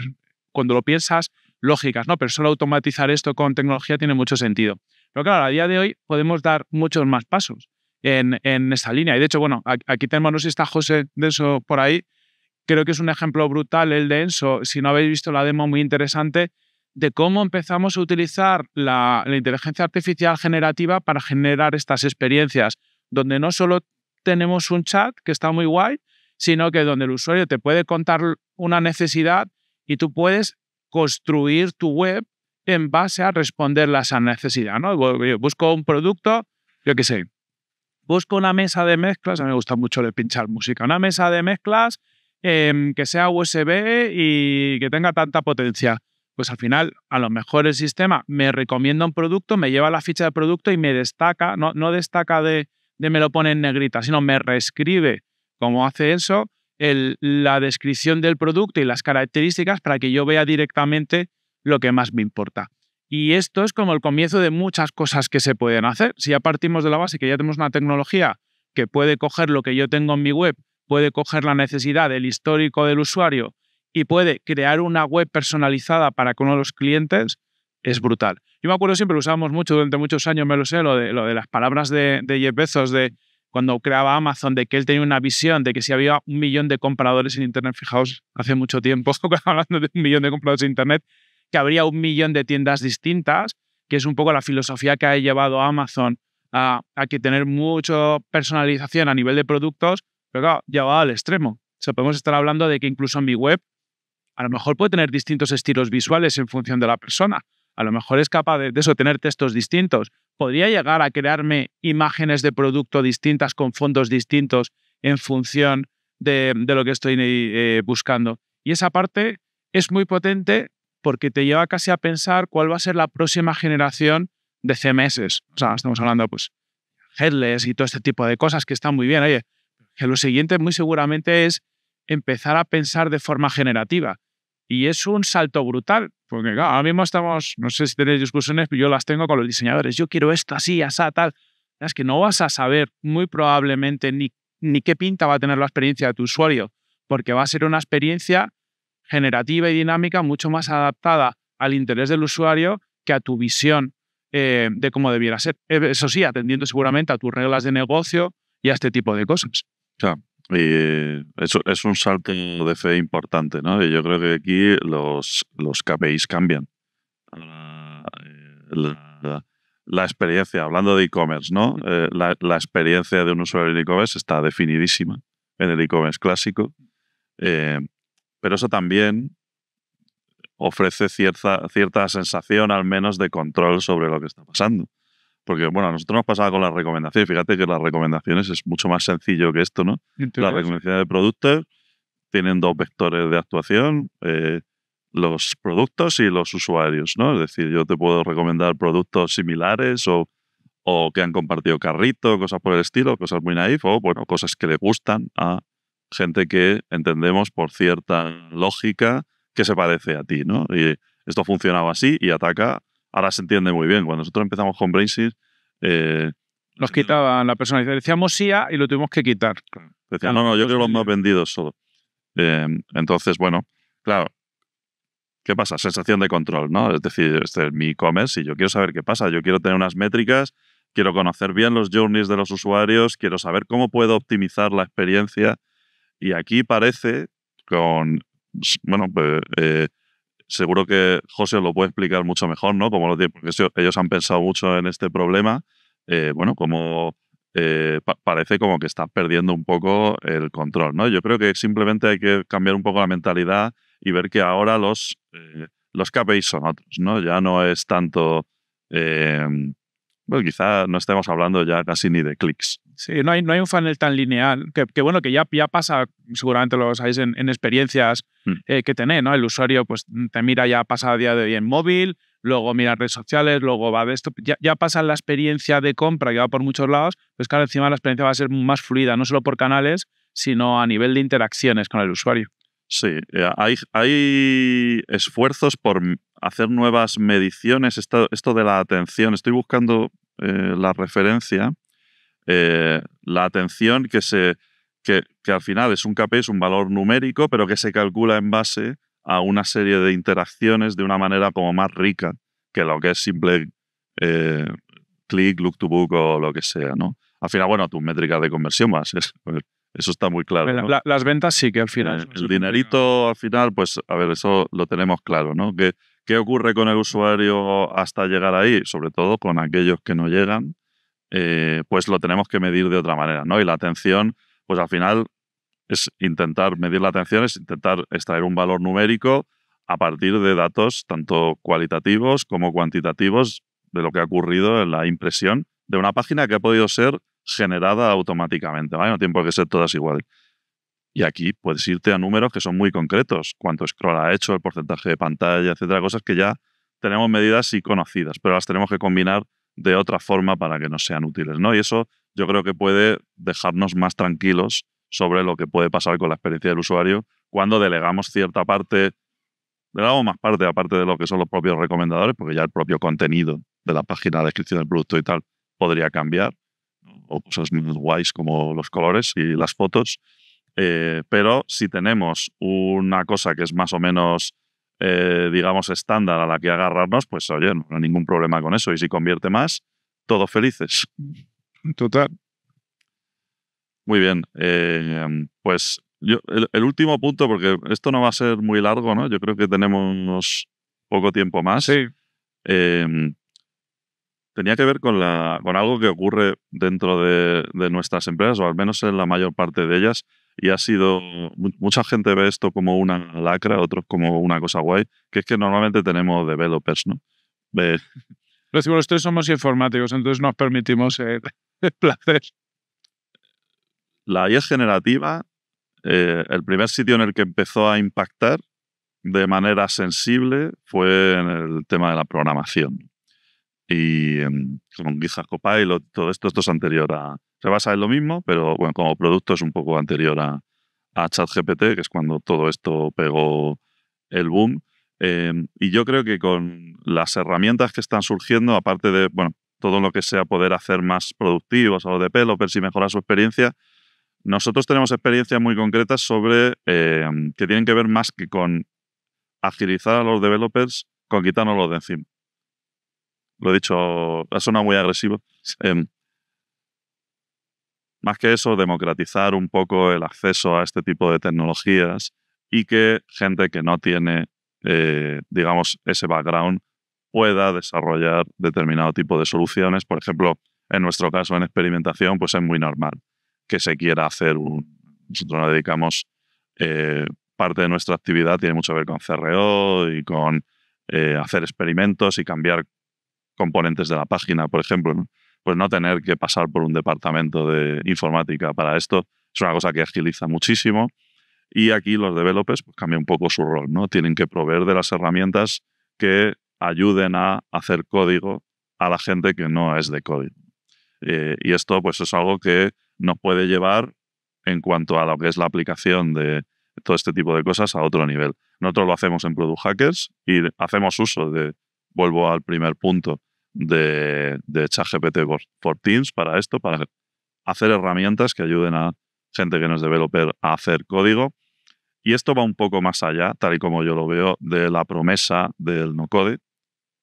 cuando lo piensas, lógicas, ¿no? Pero solo automatizar esto con tecnología tiene mucho sentido. Pero claro, a día de hoy podemos dar muchos más pasos en, esta esa línea. Y de hecho, bueno, aquí tenemos, si está José Denso por ahí, creo que es un ejemplo brutal el de Enso, si no habéis visto la demo muy interesante, de cómo empezamos a utilizar la, inteligencia artificial generativa para generar estas experiencias, donde no solo tenemos un chat que está muy guay, sino que donde el usuario te puede contar una necesidad y tú puedes construir tu web en base a responder a esa necesidad. ¿no? Busco un producto, yo qué sé, busco una mesa de mezclas, a mí me gusta mucho el pinchar música, una mesa de mezclas em, que sea USB y que tenga tanta potencia. Pues al final, a lo mejor el sistema me recomienda un producto, me lleva la ficha de producto y me destaca, no, destaca de, me lo pone en negrita, sino me reescribe, como hace eso, la descripción del producto y las características para que yo vea directamente lo que más me importa. Y esto es como el comienzo de muchas cosas que se pueden hacer. Si ya partimos de la base que ya tenemos una tecnología que puede coger lo que yo tengo en mi web, puede coger la necesidad, del histórico del usuario y puede crear una web personalizada para que uno de los clientes, es brutal. Yo me acuerdo siempre, lo usábamos mucho durante muchos años, me lo sé, lo de, lo de las palabras de, de Jeff Bezos, de cuando creaba Amazon, de que él tenía una visión de que si había un millón de compradores en Internet, fijaos, hace mucho tiempo, hablando de un millón de compradores en Internet, que habría un millón de tiendas distintas, que es un poco la filosofía que ha llevado a Amazon a, que tener mucha personalización a nivel de productos, pero claro, llevado al extremo. podemos estar hablando de que incluso en mi web a lo mejor puede tener distintos estilos visuales en función de la persona. A lo mejor es capaz de, eso, tener textos distintos. Podría llegar a crearme imágenes de producto distintas con fondos distintos en función de, lo que estoy eh, buscando. Y esa parte es muy potente porque te lleva casi a pensar cuál va a ser la próxima generación de CMS. O sea, estamos hablando, pues, headless y todo este tipo de cosas que están muy bien. Oye, que lo siguiente muy seguramente es empezar a pensar de forma generativa. Y es un salto brutal, porque ahora mismo estamos, no sé si tenéis discusiones, pero yo las tengo con los diseñadores. Yo quiero esto así, asá, tal. Es que no vas a saber muy probablemente ni, ni qué pinta va a tener la experiencia de tu usuario, porque va a ser una experiencia generativa y dinámica mucho más adaptada al interés del usuario que a tu visión eh, de cómo debiera ser. Eh, eso sí, atendiendo seguramente a tus reglas de negocio y a este tipo de cosas. Y eh, es, es un salto de fe importante, ¿no? Y yo creo que aquí los, los KPIs cambian. La, experiencia, hablando de e-commerce, ¿no? la, experiencia de un usuario en e-commerce está definidísima en el e-commerce clásico pero eso también ofrece cierta, cierta sensación al menos de control sobre lo que está pasando. Porque, bueno, nosotros nos pasaba con las recomendaciones. Fíjate que las recomendaciones es mucho más sencillo que esto, ¿no? Las recomendaciones de productos tienen dos vectores de actuación, eh, los productos y los usuarios, ¿no? Es decir, yo te puedo recomendar productos similares o, o que han compartido carrito, cosas por el estilo, cosas muy naif, o, bueno, cosas que le gustan a gente que entendemos por cierta lógica que se parece a ti, ¿no? Y esto funcionaba así y ataca, ahora se entiende muy bien. Cuando nosotros empezamos con Brainsys... Eh, Nos quitaban la personalidad. decíamos IA y lo tuvimos que quitar. Decían, no, no, yo quiero los más vendidos solo. Em, entonces, bueno, claro, ¿qué pasa? Sensación de control, ¿no? Es decir, este mi e-commerce y yo quiero saber qué pasa, yo quiero tener unas métricas, quiero conocer bien los journeys de los usuarios, quiero saber cómo puedo optimizar la experiencia y aquí parece, con, bueno, pues, eh, seguro que José lo puede explicar mucho mejor, ¿no? Como lo tiene, porque ellos han pensado mucho en este problema, eh, bueno, como eh, parece como que están perdiendo un poco el control, ¿no? Yo creo que simplemente hay que cambiar un poco la mentalidad y ver que ahora los, los KPIs son otros, ¿no? Ya no es tanto, bueno, pues quizá no estemos hablando ya casi ni de clics, Sí, no hay, no hay un funnel tan lineal, que, bueno, que ya, ya pasa, seguramente lo sabéis en, experiencias hmm. eh, que tenéis, ¿no? El usuario pues te mira, ya pasa a día de hoy en móvil, luego mira redes sociales, luego va de esto, ya, ya pasa la experiencia de compra que va por muchos lados, pues claro, encima la experiencia va a ser más fluida, no solo por canales, sino a nivel de interacciones con el usuario. Sí, eh, hay, hay esfuerzos por hacer nuevas mediciones, esto, esto de la atención, estoy buscando eh, la referencia eh, la atención que, se, que, al final es un KPI, es un valor numérico, pero que se calcula en base a una serie de interacciones de una manera como más rica que lo que es simple eh, click, look to book o lo que sea, ¿no? Al final, bueno, tus métricas de conversión más eso está muy claro. las ventas sí que al final. Eh, el dinerito al final, pues a ver, eso lo tenemos claro, ¿no? ¿Qué, ¿Qué ocurre con el usuario hasta llegar ahí? Sobre todo con aquellos que no llegan eh, pues lo tenemos que medir de otra manera, ¿no? Y la atención, pues al final es intentar medir la atención, es intentar extraer un valor numérico a partir de datos tanto cualitativos como cuantitativos de lo que ha ocurrido en la impresión de una página que ha podido ser generada automáticamente, ¿vale? No tiene por qué ser todas igual. Y aquí puedes irte a números que son muy concretos, cuánto scroll ha hecho, el porcentaje de pantalla, etcétera, cosas que ya tenemos medidas y conocidas, pero las tenemos que combinar de otra forma para que nos sean útiles, ¿no? Y eso yo creo que puede dejarnos más tranquilos sobre lo que puede pasar con la experiencia del usuario cuando delegamos cierta parte, delegamos más parte aparte de lo que son los propios recomendadores, porque ya el propio contenido de la página, la descripción del producto y tal podría cambiar, o cosas muy guays como los colores y las fotos, eh, pero si tenemos una cosa que es más o menos eh, digamos, estándar a la que agarrarnos, pues oye, no hay ningún problema con eso. Y si convierte más, todos felices. Total. Muy bien. Eh, pues yo, el, último punto, porque esto no va a ser muy largo, ¿no? Yo creo que tenemos poco tiempo más. Sí. Eh, tenía que ver con, la, con algo que ocurre dentro de nuestras empresas, o al menos en la mayor parte de ellas, y ha sido, mucha gente ve esto como una lacra, otros como una cosa guay, que es que normalmente tenemos developers, ¿no? Pero si los tres somos informáticos, entonces nos permitimos eh, el, placer. La IA generativa, eh, el primer sitio en el que empezó a impactar de manera sensible fue en el tema de la programación y em, con GitHub Copilot, todo esto, esto es anterior a, se basa en lo mismo, pero bueno, como producto es un poco anterior a, ChatGPT, que es cuando todo esto pegó el boom. Em, y yo creo que con las herramientas que están surgiendo, aparte de, bueno, todo lo que sea poder hacer más productivos a los developers y mejorar su experiencia, nosotros tenemos experiencias muy concretas sobre em, que tienen que ver más que con agilizar a los developers, con quitarnos los de encima. Lo he dicho, la zona muy agresivo. Em, más que eso, democratizar un poco el acceso a este tipo de tecnologías y que gente que no tiene, eh, digamos, ese background pueda desarrollar determinado tipo de soluciones. Por ejemplo, en nuestro caso, en experimentación, pues es muy normal que se quiera hacer un... Nosotros nos dedicamos... Eh, parte de nuestra actividad tiene mucho que ver con CRO y con eh, hacer experimentos y cambiar componentes de la página, por ejemplo, pues no tener que pasar por un departamento de informática para esto es una cosa que agiliza muchísimo. Y aquí los developers pues, cambian un poco su rol, ¿no? Tienen que proveer de las herramientas que ayuden a hacer código a la gente que no es de código. Eh, y esto pues es algo que nos puede llevar en cuanto a lo que es la aplicación de todo este tipo de cosas a otro nivel. Nosotros lo hacemos en Product Hackers y hacemos uso de vuelvo al primer punto de, de ChatGPT por, Teams para esto, para hacer herramientas que ayuden a gente que no es developer a hacer código. Y esto va un poco más allá, tal y como yo lo veo, de la promesa del no-code.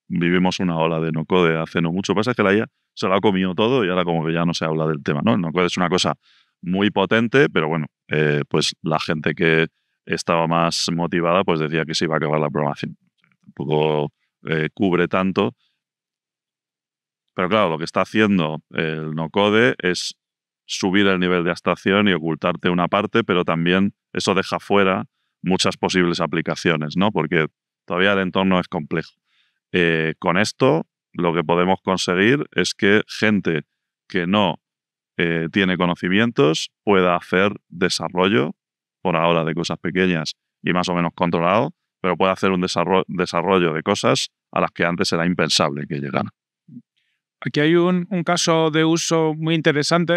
Vivimos una ola de no-code hace no mucho. Pasa que la IA se lo ha comido todo y ahora como que ya no se habla del tema. ¿no? El no-code es una cosa muy potente, pero bueno, eh, pues la gente que estaba más motivada pues decía que se iba a acabar la programación. poco... Eh, cubre tanto. Pero claro, lo que está haciendo el no-code es subir el nivel de abstracción y ocultarte una parte, pero también eso deja fuera muchas posibles aplicaciones, ¿no? Porque todavía el entorno es complejo. Eh, con esto, lo que podemos conseguir es que gente que no eh, tiene conocimientos pueda hacer desarrollo, por ahora, de cosas pequeñas y más o menos controlado, pero puede hacer un desarrollo, de cosas a las que antes era impensable que llegaran. Aquí hay un, caso de uso muy interesante.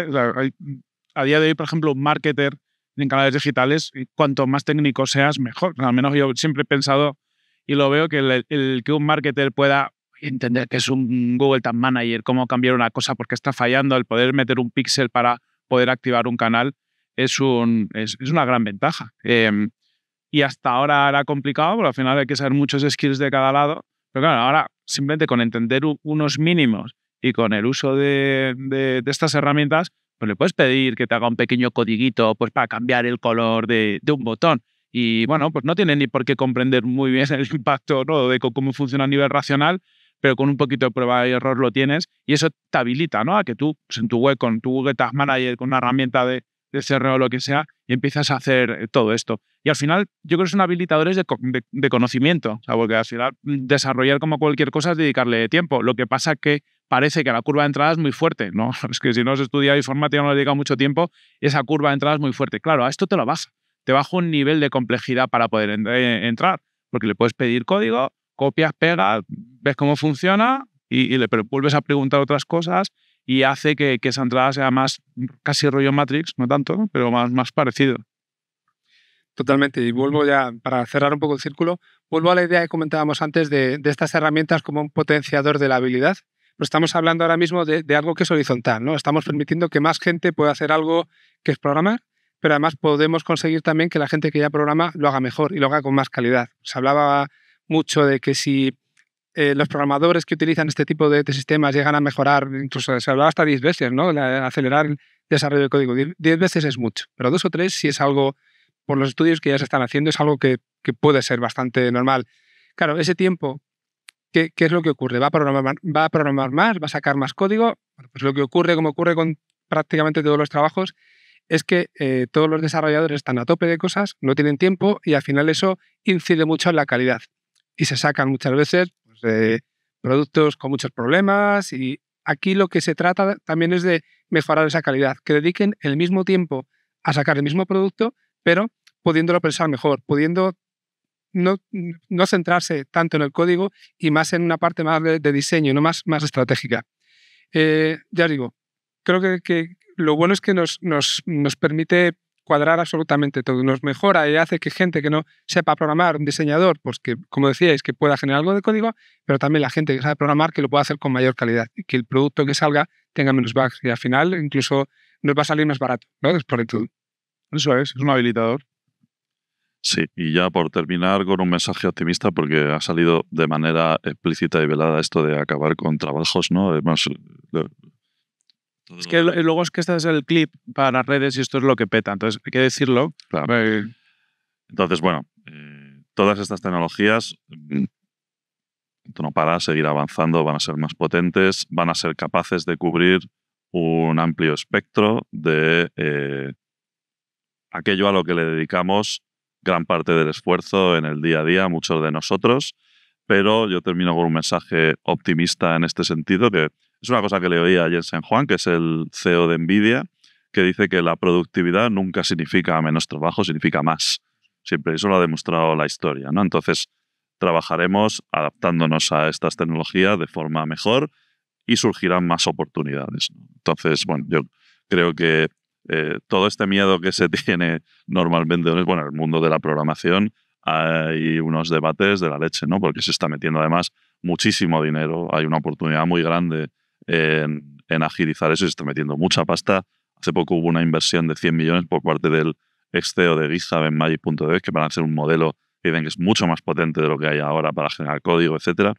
a día de hoy, por ejemplo, un marketer en canales digitales, cuanto más técnico seas, mejor. Al menos yo siempre he pensado y lo veo que el, que un marketer pueda entender que es un Google Tag Manager, cómo cambiar una cosa porque está fallando, el poder meter un píxel para poder activar un canal, es, una gran ventaja. Em, y hasta ahora era complicado, porque al final hay que saber muchos skills de cada lado. Pero claro, ahora simplemente con entender unos mínimos y con el uso de, estas herramientas, pues le puedes pedir que te haga un pequeño codiguito pues, para cambiar el color de, un botón. Y bueno, pues no tiene ni por qué comprender muy bien el impacto ¿no? de cómo funciona a nivel racional, pero con un poquito de prueba y error lo tienes y eso te habilita ¿no? a que tú pues, en tu web, con tu Google Tag Manager, con una herramienta de, de o lo que sea, y empiezas a hacer eh, todo esto. Y al final, yo creo que son habilitadores de, conocimiento, porque al mm, desarrollar como cualquier cosa es dedicarle tiempo. Lo que pasa que parece que la curva de entrada es muy fuerte, ¿no? Es que si no has estudiado informática no le dedicas mucho tiempo, esa curva de entrada es muy fuerte. Claro, a esto te lo baja, te bajo un nivel de complejidad para poder eh, entrar, porque le puedes pedir código, copias, pegas, ves cómo funciona y, y le vuelves a preguntar otras cosas y hace que, esa entrada sea más casi rollo Matrix, no tanto, pero más, más parecido. Totalmente, y vuelvo ya, para cerrar un poco el círculo, vuelvo a la idea que comentábamos antes de, estas herramientas como un potenciador de la habilidad, pero pues estamos hablando ahora mismo de, de, algo que es horizontal, ¿no? Estamos permitiendo que más gente pueda hacer algo que es programar, pero además podemos conseguir también que la gente que ya programa lo haga mejor y lo haga con más calidad. Se hablaba mucho de que si eh, los programadores que utilizan este tipo de, sistemas llegan a mejorar, incluso se hablaba hasta 10 veces, ¿no? acelerar el desarrollo de código. 10 veces es mucho, pero dos o tres si es algo, por los estudios que ya se están haciendo, es algo que, puede ser bastante normal. Claro, ese tiempo, ¿qué, es lo que ocurre? ¿Va a, programar, más? ¿Va a sacar más código? pues lo que ocurre, como ocurre con prácticamente todos los trabajos, es que eh, todos los desarrolladores están a tope de cosas, no tienen tiempo y al final eso incide mucho en la calidad. Y se sacan muchas veces pues, eh, productos con muchos problemas y aquí lo que se trata también es de mejorar esa calidad, que dediquen el mismo tiempo a sacar el mismo producto, pero pudiéndolo pensar mejor, pudiendo no, centrarse tanto en el código y más en una parte más de, diseño, no más, más estratégica. Eh, ya ya digo, creo que, lo bueno es que nos, nos, nos permite cuadrar absolutamente todo. Nos mejora y hace que gente que no sepa programar, un diseñador, pues que, como decíais, que pueda generar algo de código, pero también la gente que sabe programar que lo pueda hacer con mayor calidad y que el producto que salga tenga menos bugs y al final incluso nos va a salir más barato, ¿no? Es por todo. Eso es, es un habilitador. Sí, y ya por terminar con un mensaje optimista, porque ha salido de manera explícita y velada esto de acabar con trabajos, ¿no? Hemos, es que luego es que este es el clip para las redes y esto es lo que peta, entonces hay que decirlo. Eh, entonces, bueno, eh, todas estas tecnologías mm, no para seguir avanzando, van a ser más potentes, van a ser capaces de cubrir un amplio espectro de eh, aquello a lo que le dedicamos gran parte del esfuerzo en el día a día, muchos de nosotros. Pero yo termino con un mensaje optimista en este sentido, que es una cosa que le oía a Jensen Juan, que es el CEO de Nvidia, que dice que la productividad nunca significa menos trabajo, significa más. Siempre eso lo ha demostrado la historia, ¿no? Entonces, trabajaremos adaptándonos a estas tecnologías de forma mejor y surgirán más oportunidades. Entonces, bueno, yo creo que eh, todo este miedo que se tiene normalmente, bueno, en el mundo de la programación hay unos debates de la leche, ¿no? Porque se está metiendo además muchísimo dinero, hay una oportunidad muy grande en, agilizar eso y se está metiendo mucha pasta. Hace poco hubo una inversión de 100 millones por parte del ex CEO de GitHub en Magic.dev, que van a ser un modelo que que es mucho más potente de lo que hay ahora para generar código, etcétera.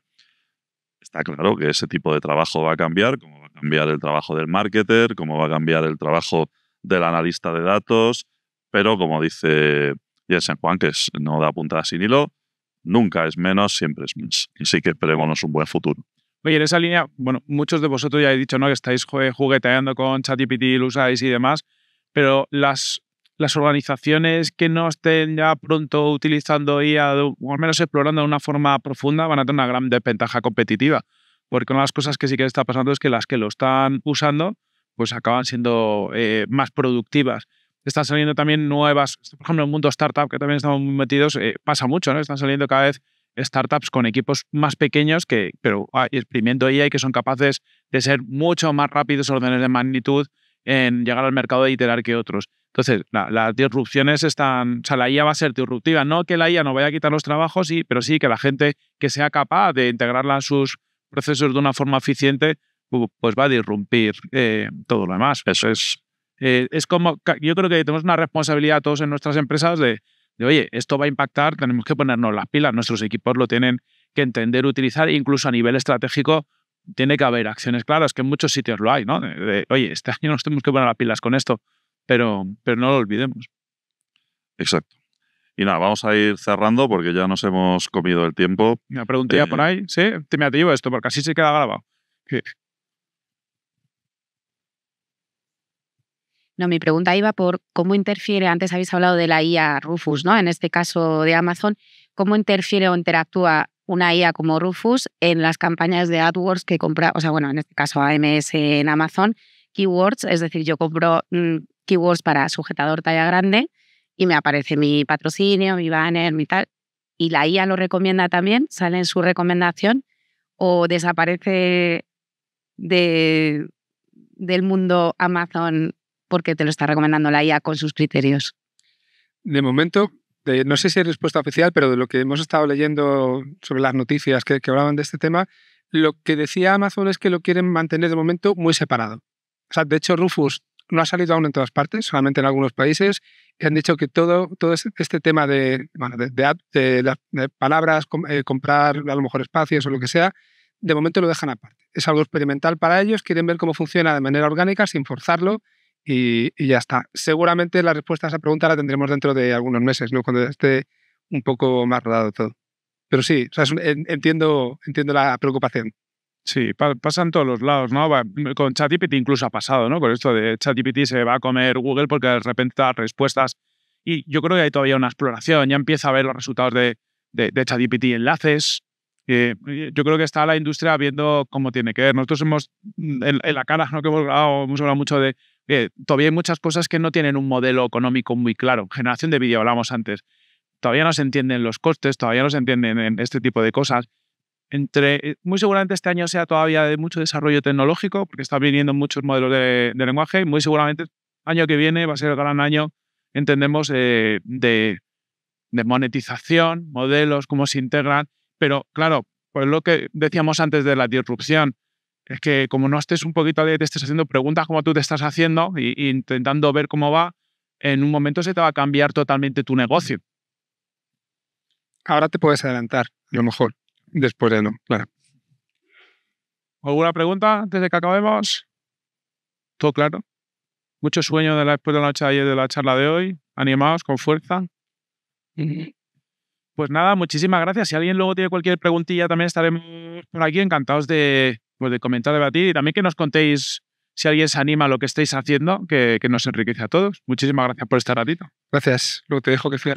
Está claro que ese tipo de trabajo va a cambiar, como va a cambiar el trabajo del marketer, como va a cambiar el trabajo del analista de datos, pero como dice San Juan, que no da puntada sin hilo, nunca es menos, siempre es más. Así que esperemos un buen futuro. Oye, en esa línea, bueno, muchos de vosotros ya he dicho, ¿no? Que estáis jugueteando con ChatGPT, lo usáis y demás, pero las, las organizaciones que no estén ya pronto utilizando IA, o al menos explorando de una forma profunda, van a tener una gran desventaja competitiva. Porque una de las cosas que sí que está pasando es que las que lo están usando, pues acaban siendo eh, más productivas. Están saliendo también nuevas, por ejemplo, en el mundo startup, que también estamos muy metidos, eh, pasa mucho, ¿no? Están saliendo cada vez startups con equipos más pequeños, que, pero ah, exprimiendo IA y que son capaces de ser mucho más rápidos órdenes de magnitud en llegar al mercado de iterar que otros. Entonces, las disrupciones están, o sea, la IA va a ser disruptiva, no que la IA no vaya a quitar los trabajos, sí, pero sí que la gente que sea capaz de integrarla en sus procesos de una forma eficiente, pues va a disrumpir eh, todo lo demás. Eso es, eh, es como, yo creo que tenemos una responsabilidad todos en nuestras empresas de oye, esto va a impactar, tenemos que ponernos las pilas, nuestros equipos lo tienen que entender, utilizar, incluso a nivel estratégico tiene que haber acciones claras, que en muchos sitios lo hay, ¿no? oye, este año nos tenemos que poner las pilas con esto, pero, pero no lo olvidemos. Exacto. Y nada, vamos a ir cerrando porque ya nos hemos comido el tiempo. Me preguntaría por eh, ahí, sí, te me esto porque así se queda grabado. No, mi pregunta iba por cómo interfiere, antes habéis hablado de la IA Rufus, ¿no? En este caso de Amazon, ¿cómo interfiere o interactúa una IA como Rufus en las campañas de AdWords que compra, o sea, bueno, en este caso AMS en Amazon, keywords, es decir, yo compro mm, keywords para sujetador talla grande y me aparece mi patrocinio, mi banner, mi tal, y la IA lo recomienda también, sale en su recomendación o desaparece de, del mundo Amazon porque te lo está recomendando la IA con sus criterios? De momento, no sé si hay respuesta oficial, pero de lo que hemos estado leyendo sobre las noticias que, hablaban de este tema, lo que decía Amazon es que lo quieren mantener de momento muy separado. sea, de hecho, Rufus no ha salido aún en todas partes, solamente en algunos países, y han dicho que todo, todo este, este tema de, palabras, eh, comprar a lo mejor espacios o lo que sea, de momento lo dejan aparte. Es algo experimental para ellos, quieren ver cómo funciona de manera orgánica, sin forzarlo, y, ya está. Seguramente la respuesta a esa pregunta la tendremos dentro de algunos meses, ¿no? cuando esté un poco más rodado todo. Pero sí, entiendo, entiendo la preocupación. Sí, pasan todos los lados, ¿no? Con ChatGPT incluso ha pasado, ¿no? Con esto de ChatGPT se va a comer Google porque de repente da respuestas. Y yo creo que hay todavía una exploración, ya empieza a ver los resultados de, de, de ChatGPT enlaces. Eh, yo creo que está la industria viendo cómo tiene que ver. Nosotros hemos, en, la cara, ¿no? Que hemos, grabado, hemos hablado mucho de todavía hay muchas cosas que no tienen un modelo económico muy claro. Generación de vídeo, hablamos antes. Todavía no se entienden los costes, todavía no se entienden este tipo de cosas. Entre, eh, muy seguramente este año sea todavía de mucho desarrollo tecnológico, porque están viniendo muchos modelos de, lenguaje, y muy seguramente año que viene va a ser el gran año, entendemos, eh, de, de monetización, modelos, cómo se integran. Pero claro, pues lo que decíamos antes de la disrupción, es que como no estés un poquito de, te estés haciendo preguntas como tú te estás haciendo e, intentando ver cómo va, en un momento se te va a cambiar totalmente tu negocio. Ahora te puedes adelantar, a lo mejor. Después de no, claro. ¿Alguna pregunta antes de que acabemos? ¿Todo claro? Mucho sueño de la, después la noche ayer de la charla de hoy. Animaos, con fuerza. Pues nada, muchísimas gracias. Si alguien luego tiene cualquier preguntilla, también estaremos por aquí encantados de, pues, de comentar, debatir y también que nos contéis si alguien se anima a lo que estáis haciendo, que, nos enriquece a todos. Muchísimas gracias por estar ratito. Gracias. Luego te dejo que Sí.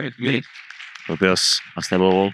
Gracias. Hasta luego.